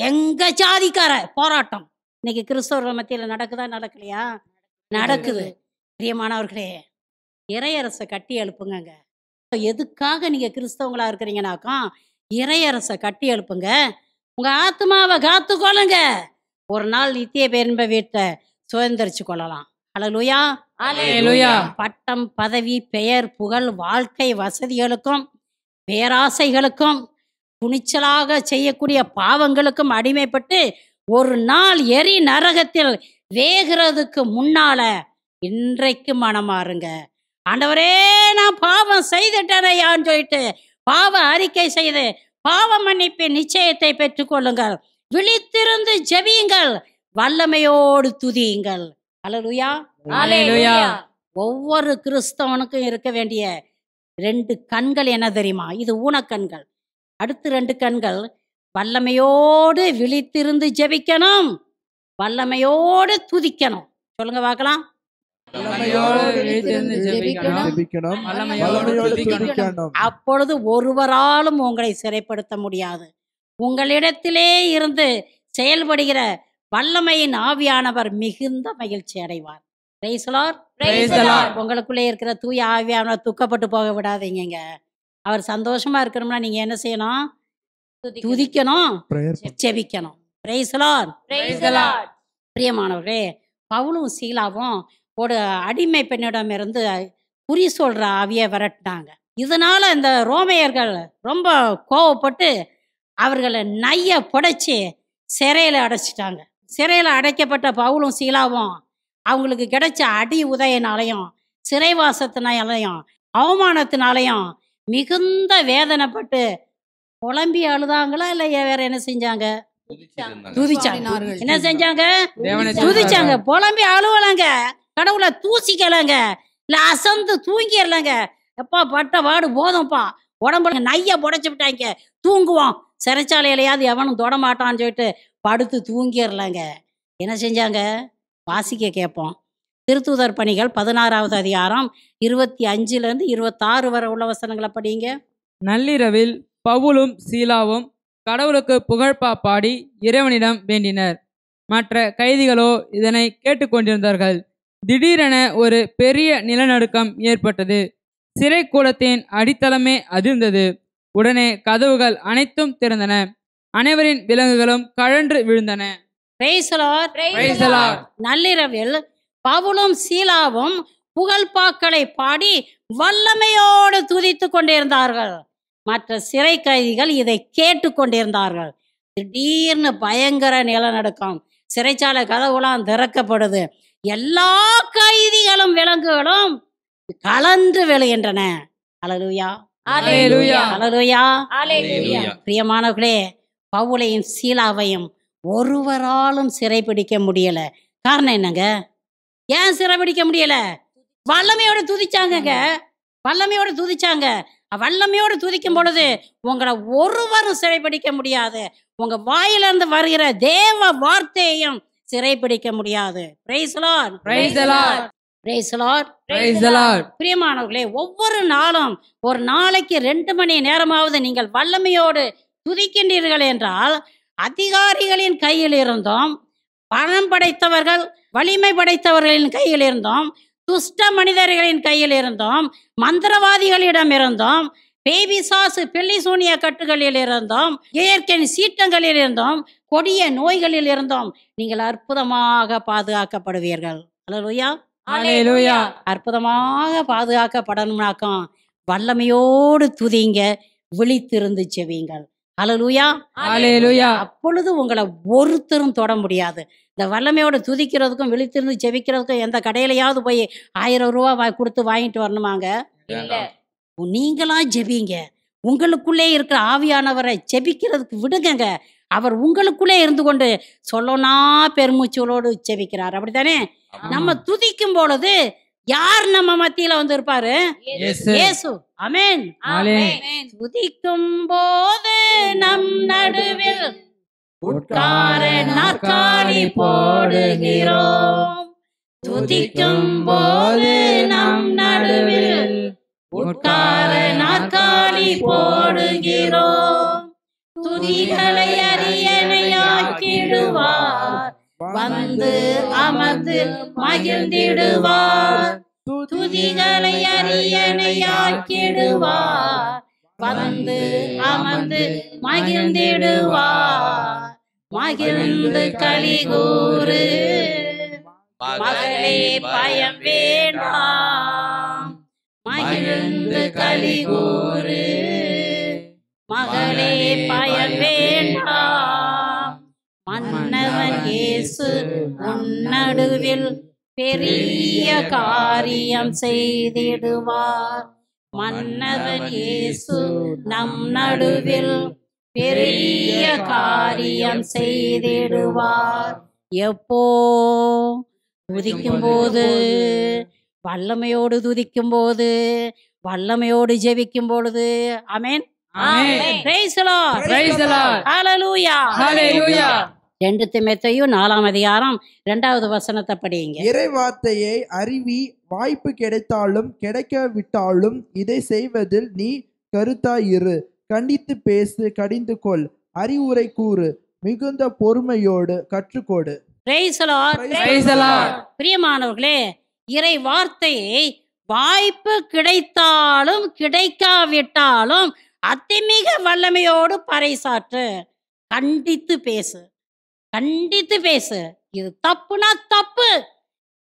எங்க சாதிக்கார போராட்டம் இன்னைக்கு கிறிஸ்தவர்கள் மத்தியில் நடக்குதா நடக்கலையா நடக்குது பிரியமானவர்களே இறையரசை கட்டி எழுப்புங்க எதுக்காக நீங்க கிறிஸ்தவங்களா இருக்கிறீங்கனாக்கா இறையரசை கட்டி எழுப்புங்க உங்க ஆத்மாவை காத்துக்கொள்ளுங்க ஒரு நாள் நித்திய பேரின்ப வீட்டை சுதந்திரிச்சு கொள்ளலாம் அலலுயா பட்டம் பதவி பெயர் புகழ் வாழ்க்கை வசதிகளுக்கும் பேராசைகளுக்கும் துணிச்சலாக செய்யக்கூடிய பாவங்களுக்கும் அடிமைப்பட்டு ஒரு நாள் எரி நரகத்தில் வேகிறதுக்கு முன்னால இன்றைக்கு மனமாறுங்க ஆண்டவரே நான் பாவம் செய்துட்டேன் சொல்லிட்டு பாவ அறிக்கை செய்து பாவ மன்னிப்பின் நிச்சயத்தை பெற்றுக்கொள்ளுங்கள் விழித்திருந்து ஜெவியுங்கள் வல்லமையோடு துதியுங்கள் அலலுயா ஒவ்வொரு கிறிஸ்தவனுக்கும் இருக்க வேண்டிய ரெண்டு கண்கள் என்ன தெரியுமா இது ஊனக்கண்கள் அடுத்து ரெண்டு கண்கள் வல்லமையோடு விழித்திருந்து ஜெபிக்கணும் வல்லமையோடு துதிக்கணும் சொல்லுங்க பார்க்கலாம் அப்பொழுது ஒருவராலும் உங்களை சிறைப்படுத்த முடியாது உங்களிடத்திலே இருந்து செயல்படுகிற வல்லமையின் ஆவியானவர் மிகுந்த மகிழ்ச்சி அடைவார் உங்களுக்குள்ளே இருக்கிற தூய ஆவியானவர் துக்கப்பட்டு போக விடாதீங்க அவர் சந்தோஷமா இருக்கணும்னா நீங்க என்ன செய்யணும் துதிக்கணும் செபிக்கணும் பிரியமானவரே பவுலும் சீலாவும் ஒரு அடிமை பெண்ணிடம் இருந்து குறி சொல்ற ஆவியை விரட்டினாங்க இதனால இந்த ரோமையர்கள் ரொம்ப கோவப்பட்டு அவர்களை நைய புடைச்சி சிறையில் அடைச்சிட்டாங்க சிறையில் அடைக்கப்பட்ட பவுலும் சீலாவும் அவங்களுக்கு கிடைச்ச அடி உதயனாலையும் சிறைவாசத்தினாலையும் அவமானத்தினாலையும் மிகுந்த வேதனைப்பட்டு குழம்பி அழுதாங்களா இல்லை வேற என்ன செஞ்சாங்க என்ன செஞ்சாங்க துதிச்சாங்க புலம்பி அழுவலங்க கடவுளை தூசிக்கலங்க இல்ல அசந்து தூங்கிடலங்க எப்பா பட்ட வாடு போதும்ப்பா உடம்புல நைய புடைச்சு விட்டாங்க தூங்குவோம் சிறைச்சாலையிலையாவது எவனும் தொடமாட்டான்னு சொல்லிட்டு படுத்து தூங்கிடலாங்க என்ன செஞ்சாங்க வாசிக்க கேட்போம் திருத்தூதர் பணிகள் பதினாறாவது அதிகாரம் இருபத்தி அஞ்சுலேருந்து இருபத்தாறு வரை உள்ள வசனங்களை படிங்க நள்ளிரவில் பவுலும் சீலாவும் கடவுளுக்கு புகழ்பா பாடி இறைவனிடம் வேண்டினர் மற்ற கைதிகளோ இதனை கேட்டுக்கொண்டிருந்தார்கள் திடீரென ஒரு பெரிய நிலநடுக்கம் ஏற்பட்டது சிறை கூடத்தின் அடித்தளமே அதிர்ந்தது உடனே கதவுகள் அனைத்தும் திறந்தன அனைவரின் விலங்குகளும் கழன்று விழுந்தன நள்ளிரவில் பவுலும் சீலாவும் புகழ்பாக்களை பாடி வல்லமையோடு துதித்து கொண்டிருந்தார்கள் மற்ற சிறை கைதிகள் இதை கேட்டு கொண்டிருந்தார்கள் திடீர்னு பயங்கர நிலநடுக்கம் சிறைச்சாலை கதவுலாம் திறக்கப்படுது எல்லா கைதிகளும் விலங்குகளும் கலந்து விழுகின்றன அலலுயா அலலுயா அலலுயா பிரியமானவர்களே பவுலையும் சீலாவையும் ஒருவராலும் சிறைப்பிடிக்க முடியல காரணம் என்னங்க ஏன் சிறைப்பிடிக்க முடியல வல்லமையோட துதிச்சாங்கங்க வல்லமையோட துதிச்சாங்க வல்லமையோடு துதிக்கும் பொழுது உங்களை ஒருவரும் சிறைப்பிடிக்க முடியாது உங்க வாயிலிருந்து வருகிற தேவ வார்த்தையையும் சிறைப்பிடிக்க முடியாது பிரியமானவர்களே ஒவ்வொரு நாளும் ஒரு நாளைக்கு ரெண்டு மணி நேரமாவது நீங்கள் வல்லமையோடு துதிக்கின்றீர்கள் என்றால் அதிகாரிகளின் கையில் இருந்தோம் பணம் படைத்தவர்கள் வலிமை படைத்தவர்களின் கையில் இருந்தோம் துஷ்ட மனிதர்களின் கையில் இருந்தோம் மந்திரவாதிகளிடம் இருந்தோம் பேபி சாசு பெல்லி சூனிய கட்டுகளில் இருந்தோம் இயற்கையின் சீட்டங்களில் இருந்தோம் கொடிய நோய்களில் இருந்தோம் நீங்கள் அற்புதமாக பாதுகாக்கப்படுவீர்கள் அற்புதமாக பாதுகாக்கப்படணும்னாக்கம் வல்லமையோடு துதிங்க விழித்திருந்து செவீங்கள் அலலூயா அப்பொழுது உங்களை ஒருத்தரும் தொட முடியாது இந்த வல்லமையோட துதிக்கிறதுக்கும் விழித்திருந்து செவிக்கிறதுக்கும் எந்த கடையிலையாவது போய் ஆயிரம் ரூபா கொடுத்து வாங்கிட்டு வரணுமாங்க நீங்களா ஜெபிங்க உங்களுக்குள்ளே இருக்கிற ஆவியானவரை ஜெபிக்கிறதுக்கு விடுங்கங்க அவர் உங்களுக்குள்ளே இருந்து கொண்டு சொல்லனா பெருமூச்சுகளோடு ஜெபிக்கிறார் அப்படித்தானே நம்ம துதிக்கும் பொழுது யார் நம்ம மத்தியில வந்து இருப்பாரு இயேசு துதிக்கும் போது நம் நடுவில் உட்கார நாற்காலி போடுகிறோம் துதிக்கும் போது நம் நடுவில் உட்கார நாற்காலி போடுகிறோம் துதிகளை வந்து அமர்ந்து மகிழ்ந்திடுவார் துதிகளை அறியணையாக்கிடுவார் வந்து அமர்ந்து மகிழ்ந்திடுவார் மகிழ்ந்து களி கூறு மகளே பயம் வேண்டாம் மகிழ்ந்து களி கூறு மகளே பயம் வேண்டாம் மன்னவன் இயேசு உன்னடுவில் பெரிய காரியம் செய்திடுவார் மன்னவன் இயேசு நம் நடுவில் பெரிய காரியம் செய்திடுவார் எப்போ துதிக்கும் போது வல்லமையோடு துதிக்கும் போது வல்லமையோடு ஜெபிக்கும் பொழுது அமேன் Praise the Lord. Praise the Lord. Hallelujah. Hallelujah. ரெண்டு திமத்தையும் நாலாம் அதிகாரம் இரண்டாவது வசனத்தை படிங்க இறை வார்த்தையை அறிவி வாய்ப்பு கிடைத்தாலும் கிடைக்காவிட்டாலும் இதை செய்வதில் நீ கருத்தாயிரு கண்டித்து பேசு கடிந்து கொள் அறிவுரை கூறு மிகுந்த பொறுமையோடு கற்றுக்கொடு பிரியமானவர்களே இறை வார்த்தையை வாய்ப்பு கிடைத்தாலும் கிடைக்காவிட்டாலும் அத்திமிக வல்லமையோடு பறைசாற்று கண்டித்து பேசு கண்டித்து பேசு இது தப்புனா தப்பு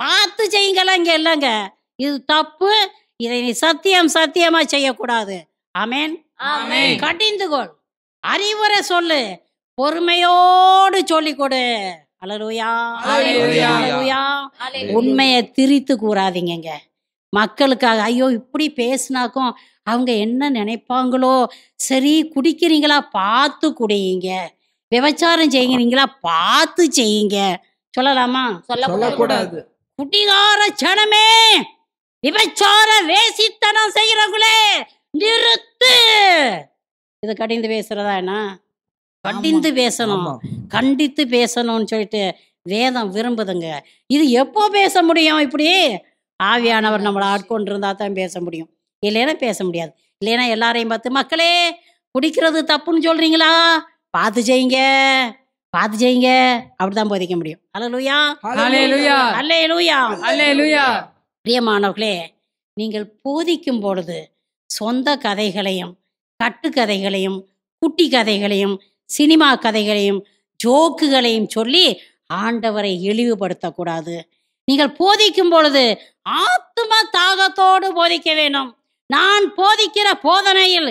பார்த்து செய்யுங்களா இங்கே இல்லைங்க இது தப்பு இதை நீ சத்தியம் சத்தியமா செய்யக்கூடாது அமேன் கொள் அறிவுரை சொல்லு பொறுமையோடு சொல்லிக் கொடு அலருயா அலலுயா உண்மையை திரித்து கூறாதீங்க மக்களுக்காக ஐயோ இப்படி பேசினாக்கும் அவங்க என்ன நினைப்பாங்களோ சரி குடிக்கிறீங்களா பார்த்து குடிங்க விபச்சாரம் செய்கிறீங்களா பார்த்து செய்யுங்க சொல்லலாமா சொல்லக்கூடாது குட்டிகார சனமே விபச்சார வேசித்தனம் செய்யறவங்களே நிறுத்து இது கடிந்து பேசுறதா என்ன கடிந்து பேசணும் கண்டித்து பேசணும்னு சொல்லிட்டு வேதம் விரும்புதுங்க இது எப்போ பேச முடியும் இப்படி ஆவியானவர் நம்மளை ஆட்கொண்டு இருந்தா தான் பேச முடியும் இல்லைன்னா பேச முடியாது இல்லைன்னா எல்லாரையும் பார்த்து மக்களே குடிக்கிறது தப்புன்னு சொல்றீங்களா பார்த்து செய்யுங்க பார்த்து செய்யுங்க அப்படிதான் போதிக்க முடியும் லூயா லூயா லூயா பிரியமானவர்களே நீங்கள் போதிக்கும் பொழுது சொந்த கதைகளையும் கட்டுக்கதைகளையும் குட்டி கதைகளையும் சினிமா கதைகளையும் ஜோக்குகளையும் சொல்லி ஆண்டவரை இழிவுபடுத்தக்கூடாது நீங்கள் போதிக்கும் பொழுது ஆத்ம தாகத்தோடு போதிக்க வேணும் நான் போதிக்கிற போதனையில்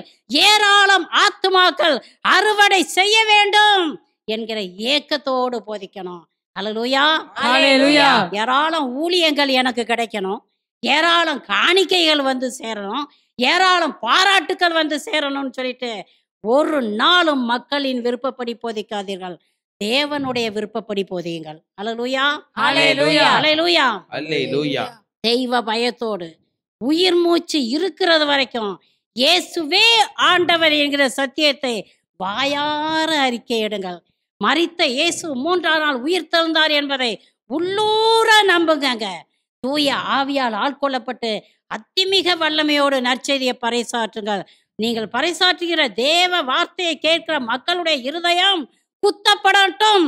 ஏராளம் ஆத்துமாக்கள் அறுவடை செய்ய வேண்டும் என்கிற ஏக்கத்தோடு போதிக்கணும் அலலுயா ஏராளம் ஊழியங்கள் எனக்கு கிடைக்கணும் ஏராளம் காணிக்கைகள் வந்து சேரணும் ஏராளம் பாராட்டுக்கள் வந்து சேரணும்னு சொல்லிட்டு ஒரு நாளும் மக்களின் விருப்பப்படி போதிக்காதீர்கள் தேவனுடைய விருப்பப்படி போதியுங்கள் அலலுயா அலையலூயா அலையலூயா தெய்வ பயத்தோடு உயிர் மூச்சு இருக்கிறது வரைக்கும் இயேசுவே ஆண்டவர் என்கிற சத்தியத்தை வாயார அறிக்கையிடுங்கள் மறித்த இயேசு மூன்றாம் நாள் உயிர் தழுந்தார் என்பதை உள்ளூர நம்புங்க தூய ஆவியால் ஆட்கொள்ளப்பட்டு அத்திமிக வல்லமையோடு நற்செய்தியை பறைசாற்றுங்கள் நீங்கள் பறைசாற்றுகிற தேவ வார்த்தையை கேட்கிற மக்களுடைய இருதயம் குத்தப்படட்டும்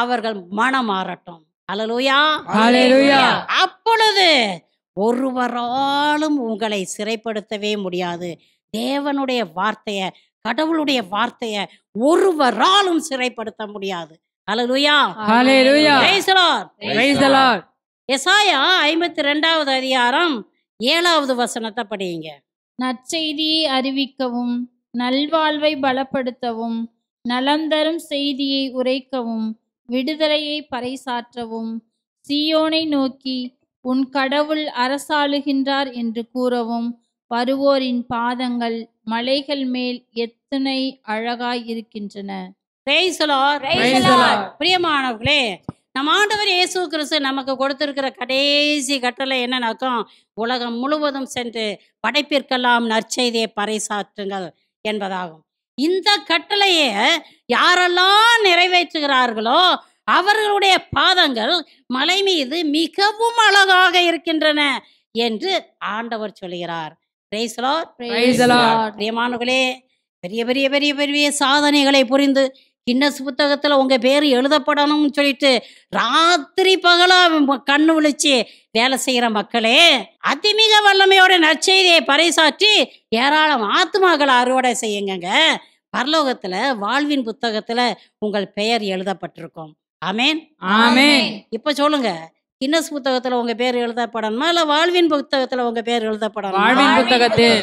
அவர்கள் மனம் மாறட்டும் அலலுயா அப்பொழுது ஒருவராலும் உங்களை சிறைப்படுத்தவே முடியாது தேவனுடைய வார்த்தைய கடவுளுடைய வார்த்தைய ஒருவராலும் சிறைப்படுத்த முடியாது எசாயா ஐம்பத்தி ரெண்டாவது அதிகாரம் ஏழாவது வசனத்தை படியுங்க நற்செய்தியை அறிவிக்கவும் நல்வாழ்வை பலப்படுத்தவும் நலம் தரும் செய்தியை உரைக்கவும் விடுதலையை பறைசாற்றவும் சியோனை நோக்கி உன் கடவுள் அரசாளுகின்றார் என்று கூறவும் வருவோரின் பாதங்கள் மலைகள் மேல் எத்தனை அழகாய் இருக்கின்றன பிரியமானவர்களே நம்ம ஆண்டவர் இயேசு கிறிஸ்து நமக்கு கொடுத்திருக்கிற கடைசி கட்டளை என்னன்னாக்கும் உலகம் முழுவதும் சென்று படைப்பிற்கெல்லாம் நற்செய்தியை பறைசாற்றுங்கள் என்பதாகும் இந்த கட்டளையை யாரெல்லாம் நிறைவேற்றுகிறார்களோ அவர்களுடைய பாதங்கள் மலை மீது மிகவும் அழகாக இருக்கின்றன என்று ஆண்டவர் சொல்கிறார் பிரியமானவர்களே பெரிய பெரிய பெரிய பெரிய சாதனைகளை புரிந்து கின்னஸ் புத்தகத்தில் உங்கள் பேர் எழுதப்படணும்னு சொல்லிட்டு ராத்திரி பகலாக கண்ணு விழிச்சு வேலை செய்கிற மக்களே அதிமிக வல்லமையோட நற்செய்தியை பறைசாற்றி ஏராளம் ஆத்மாக்களை அறுவடை செய்யுங்க பரலோகத்தில் வாழ்வின் புத்தகத்தில் உங்கள் பெயர் எழுதப்பட்டிருக்கும் ஆமேன் ஆமேன் இப்ப சொல்லுங்க கின்னஸ் புத்தகத்துல உங்க பேர் எழுதப்படணுமா இல்ல வாழ்வின் புத்தகத்துல உங்க பேர் எழுதப்படணுமா வாழ்வின் புத்தகத்தில்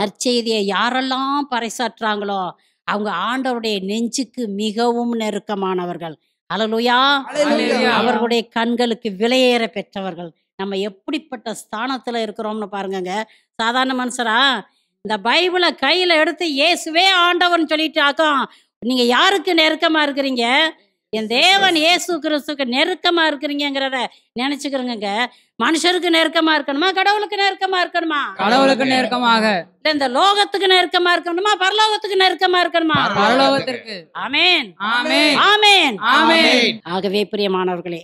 நற்செய்தியை யாரெல்லாம் பறைசாற்றாங்களோ அவங்க ஆண்டவருடைய நெஞ்சுக்கு மிகவும் நெருக்கமானவர்கள் அலலுயா அவர்களுடைய கண்களுக்கு விலையேற பெற்றவர்கள் நம்ம எப்படிப்பட்ட ஸ்தானத்துல இருக்கிறோம்னு பாருங்க சாதாரண மனுஷரா இந்த பைபிளை கையில் எடுத்து இயேசுவே ஆண்டவன் சொல்லிட்டாக்கோ நீங்க யாருக்கு நெருக்கமா இருக்கிறீங்க என் தேவன் இயேசு கிறிஸ்துக்கு நெருக்கமா இருக்கிறீங்கிறத நினைச்சுக்கிறோங்க மனுஷருக்கு நெருக்கமா இருக்கணுமா கடவுளுக்கு நெருக்கமா இருக்கணுமா கடவுளுக்கு நெருக்கமாக இல்ல இந்த லோகத்துக்கு நெருக்கமா இருக்கணுமா பரலோகத்துக்கு நெருக்கமா இருக்கணுமா பரலோகத்திற்கு ஆமேன் ஆமேன் ஆமேன் ஆமேன் ஆகவே பிரியமானவர்களே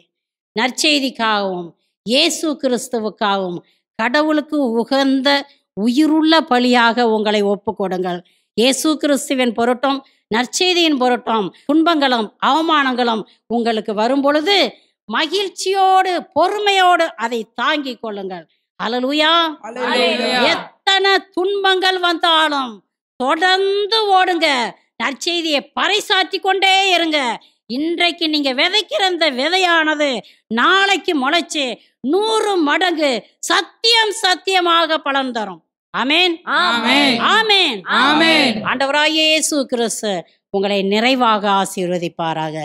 நற்செய்திக்காகவும் இயேசு கிறிஸ்துவுக்காகவும் கடவுளுக்கு உகந்த உயிருள்ள பலியாக உங்களை ஒப்பு கொடுங்கள் இயேசு கிறிஸ்துவின் பொருட்டும் நற்செய்தியின் பொருட்டும் துன்பங்களும் அவமானங்களும் உங்களுக்கு வரும் பொழுது மகிழ்ச்சியோடு பொறுமையோடு அதை தாங்கிக் கொள்ளுங்கள் அலலுயா எத்தனை துன்பங்கள் வந்தாலும் தொடர்ந்து ஓடுங்க நற்செய்தியை பறைசாற்றி கொண்டே இருங்க இன்றைக்கு நீங்க விதைக்கிற இந்த விதையானது நாளைக்கு முளைச்சு நூறு மடங்கு சத்தியம் சத்தியமாக பலன் தரும் ஆமேன் ஆமேன் ஆமேன் ஆண்டவராய் இயேசு கிறிஸ்து உங்களை நிறைவாக ஆசீர்வதிப்பாராக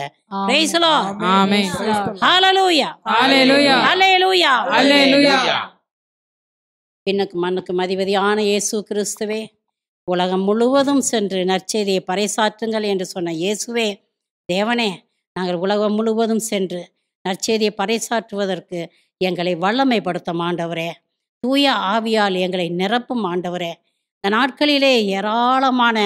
பின்னுக்கு மண்ணுக்கு மதிபதியான இயேசு கிறிஸ்துவே உலகம் முழுவதும் சென்று நற்செய்தியை பறைசாற்றுங்கள் என்று சொன்ன இயேசுவே தேவனே நாங்கள் உலகம் முழுவதும் சென்று நற்செய்தியை பறைசாற்றுவதற்கு எங்களை வல்லமைப்படுத்த ஆண்டவரே தூய ஆவியால் எங்களை நிரப்பும் ஆண்டவரே இந்த நாட்களிலே ஏராளமான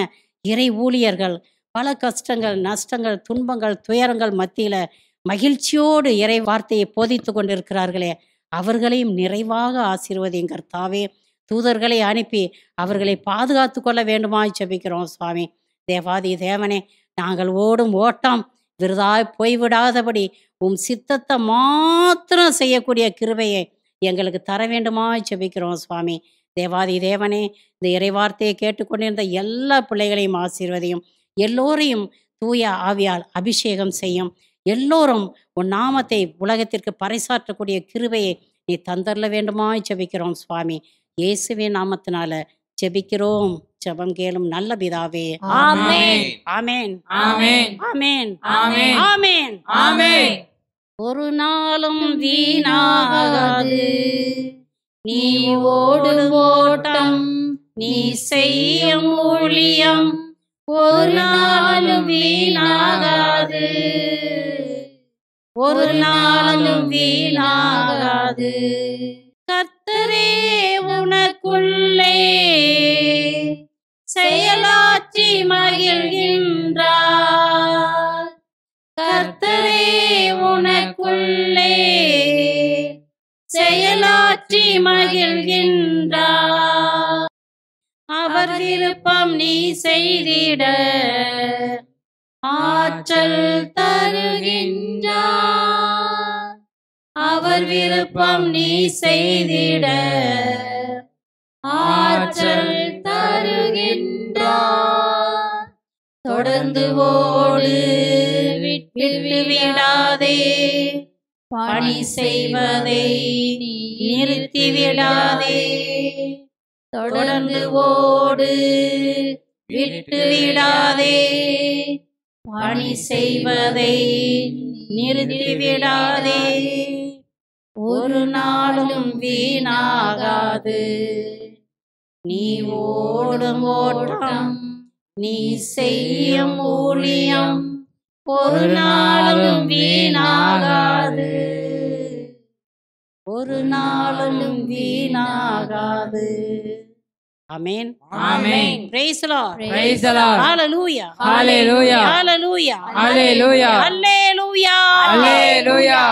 இறை ஊழியர்கள் பல கஷ்டங்கள் நஷ்டங்கள் துன்பங்கள் துயரங்கள் மத்தியில் மகிழ்ச்சியோடு இறை வார்த்தையை போதித்து கொண்டிருக்கிறார்களே அவர்களையும் நிறைவாக ஆசீர்வதியும் கர்த்தாவே தூதர்களை அனுப்பி அவர்களை பாதுகாத்து கொள்ள வேண்டுமாய் ஜபிக்கிறோம் சுவாமி தேவாதி தேவனே நாங்கள் ஓடும் ஓட்டம் விருதாய் போய்விடாதபடி உம் சித்தத்தை மாத்திரம் செய்யக்கூடிய கிருபையை எங்களுக்கு தர வேண்டுமா செபிக்கிறோம் சுவாமி தேவாதி தேவனே இந்த இறைவார்த்தையை கேட்டுக்கொண்டிருந்த எல்லா பிள்ளைகளையும் ஆசீர்வதையும் எல்லோரையும் தூய ஆவியால் அபிஷேகம் செய்யும் எல்லோரும் உன் நாமத்தை உலகத்திற்கு பறைசாற்றக்கூடிய கிருபையை நீ தந்தரல வேண்டுமா செபிக்கிறோம் சுவாமி இயேசுவின் நாமத்தினால ஜெபிக்கிறோம் ஜபம் கேளும் நல்ல பிதாவே ஒரு நாளும் வீணாகாது நீ ஓடும் ஓட்டம் நீ செய்யும் ஊழியம் ஒரு நாளும் வீணாகாது ஒரு நாளும் வீணாகாது மகிழ்கின்றார் அவர் விருப்பம் நீ செய்திட ஆற்றல் தருகின்றார் அவர் விருப்பம் நீ செய்திட ஆற்றல் தருகின்றார் தொடர்ந்து ஓடு விட்டு விடாதே பணி செய்வதை நிறுத்திவிடாதே தொடர்ந்து ஓடு விட்டுவிடாதே பணி செய்வதை நிறுத்திவிடாதே ஒரு நாளும் வீணாகாது நீ ஓடும் ஓட்டம் நீ செய்யும் ஊழியம் ஒரு நாளும் வீணாகாது ஒரு நாளும் வீணாகாது அமேன் ஆமென் பிரைஸ் லார்ட் பிரைஸ் லார்ட் ஹalleluya ஹalleluya ஹalleluya ஹalleluya ஹalleluya ஹalleluya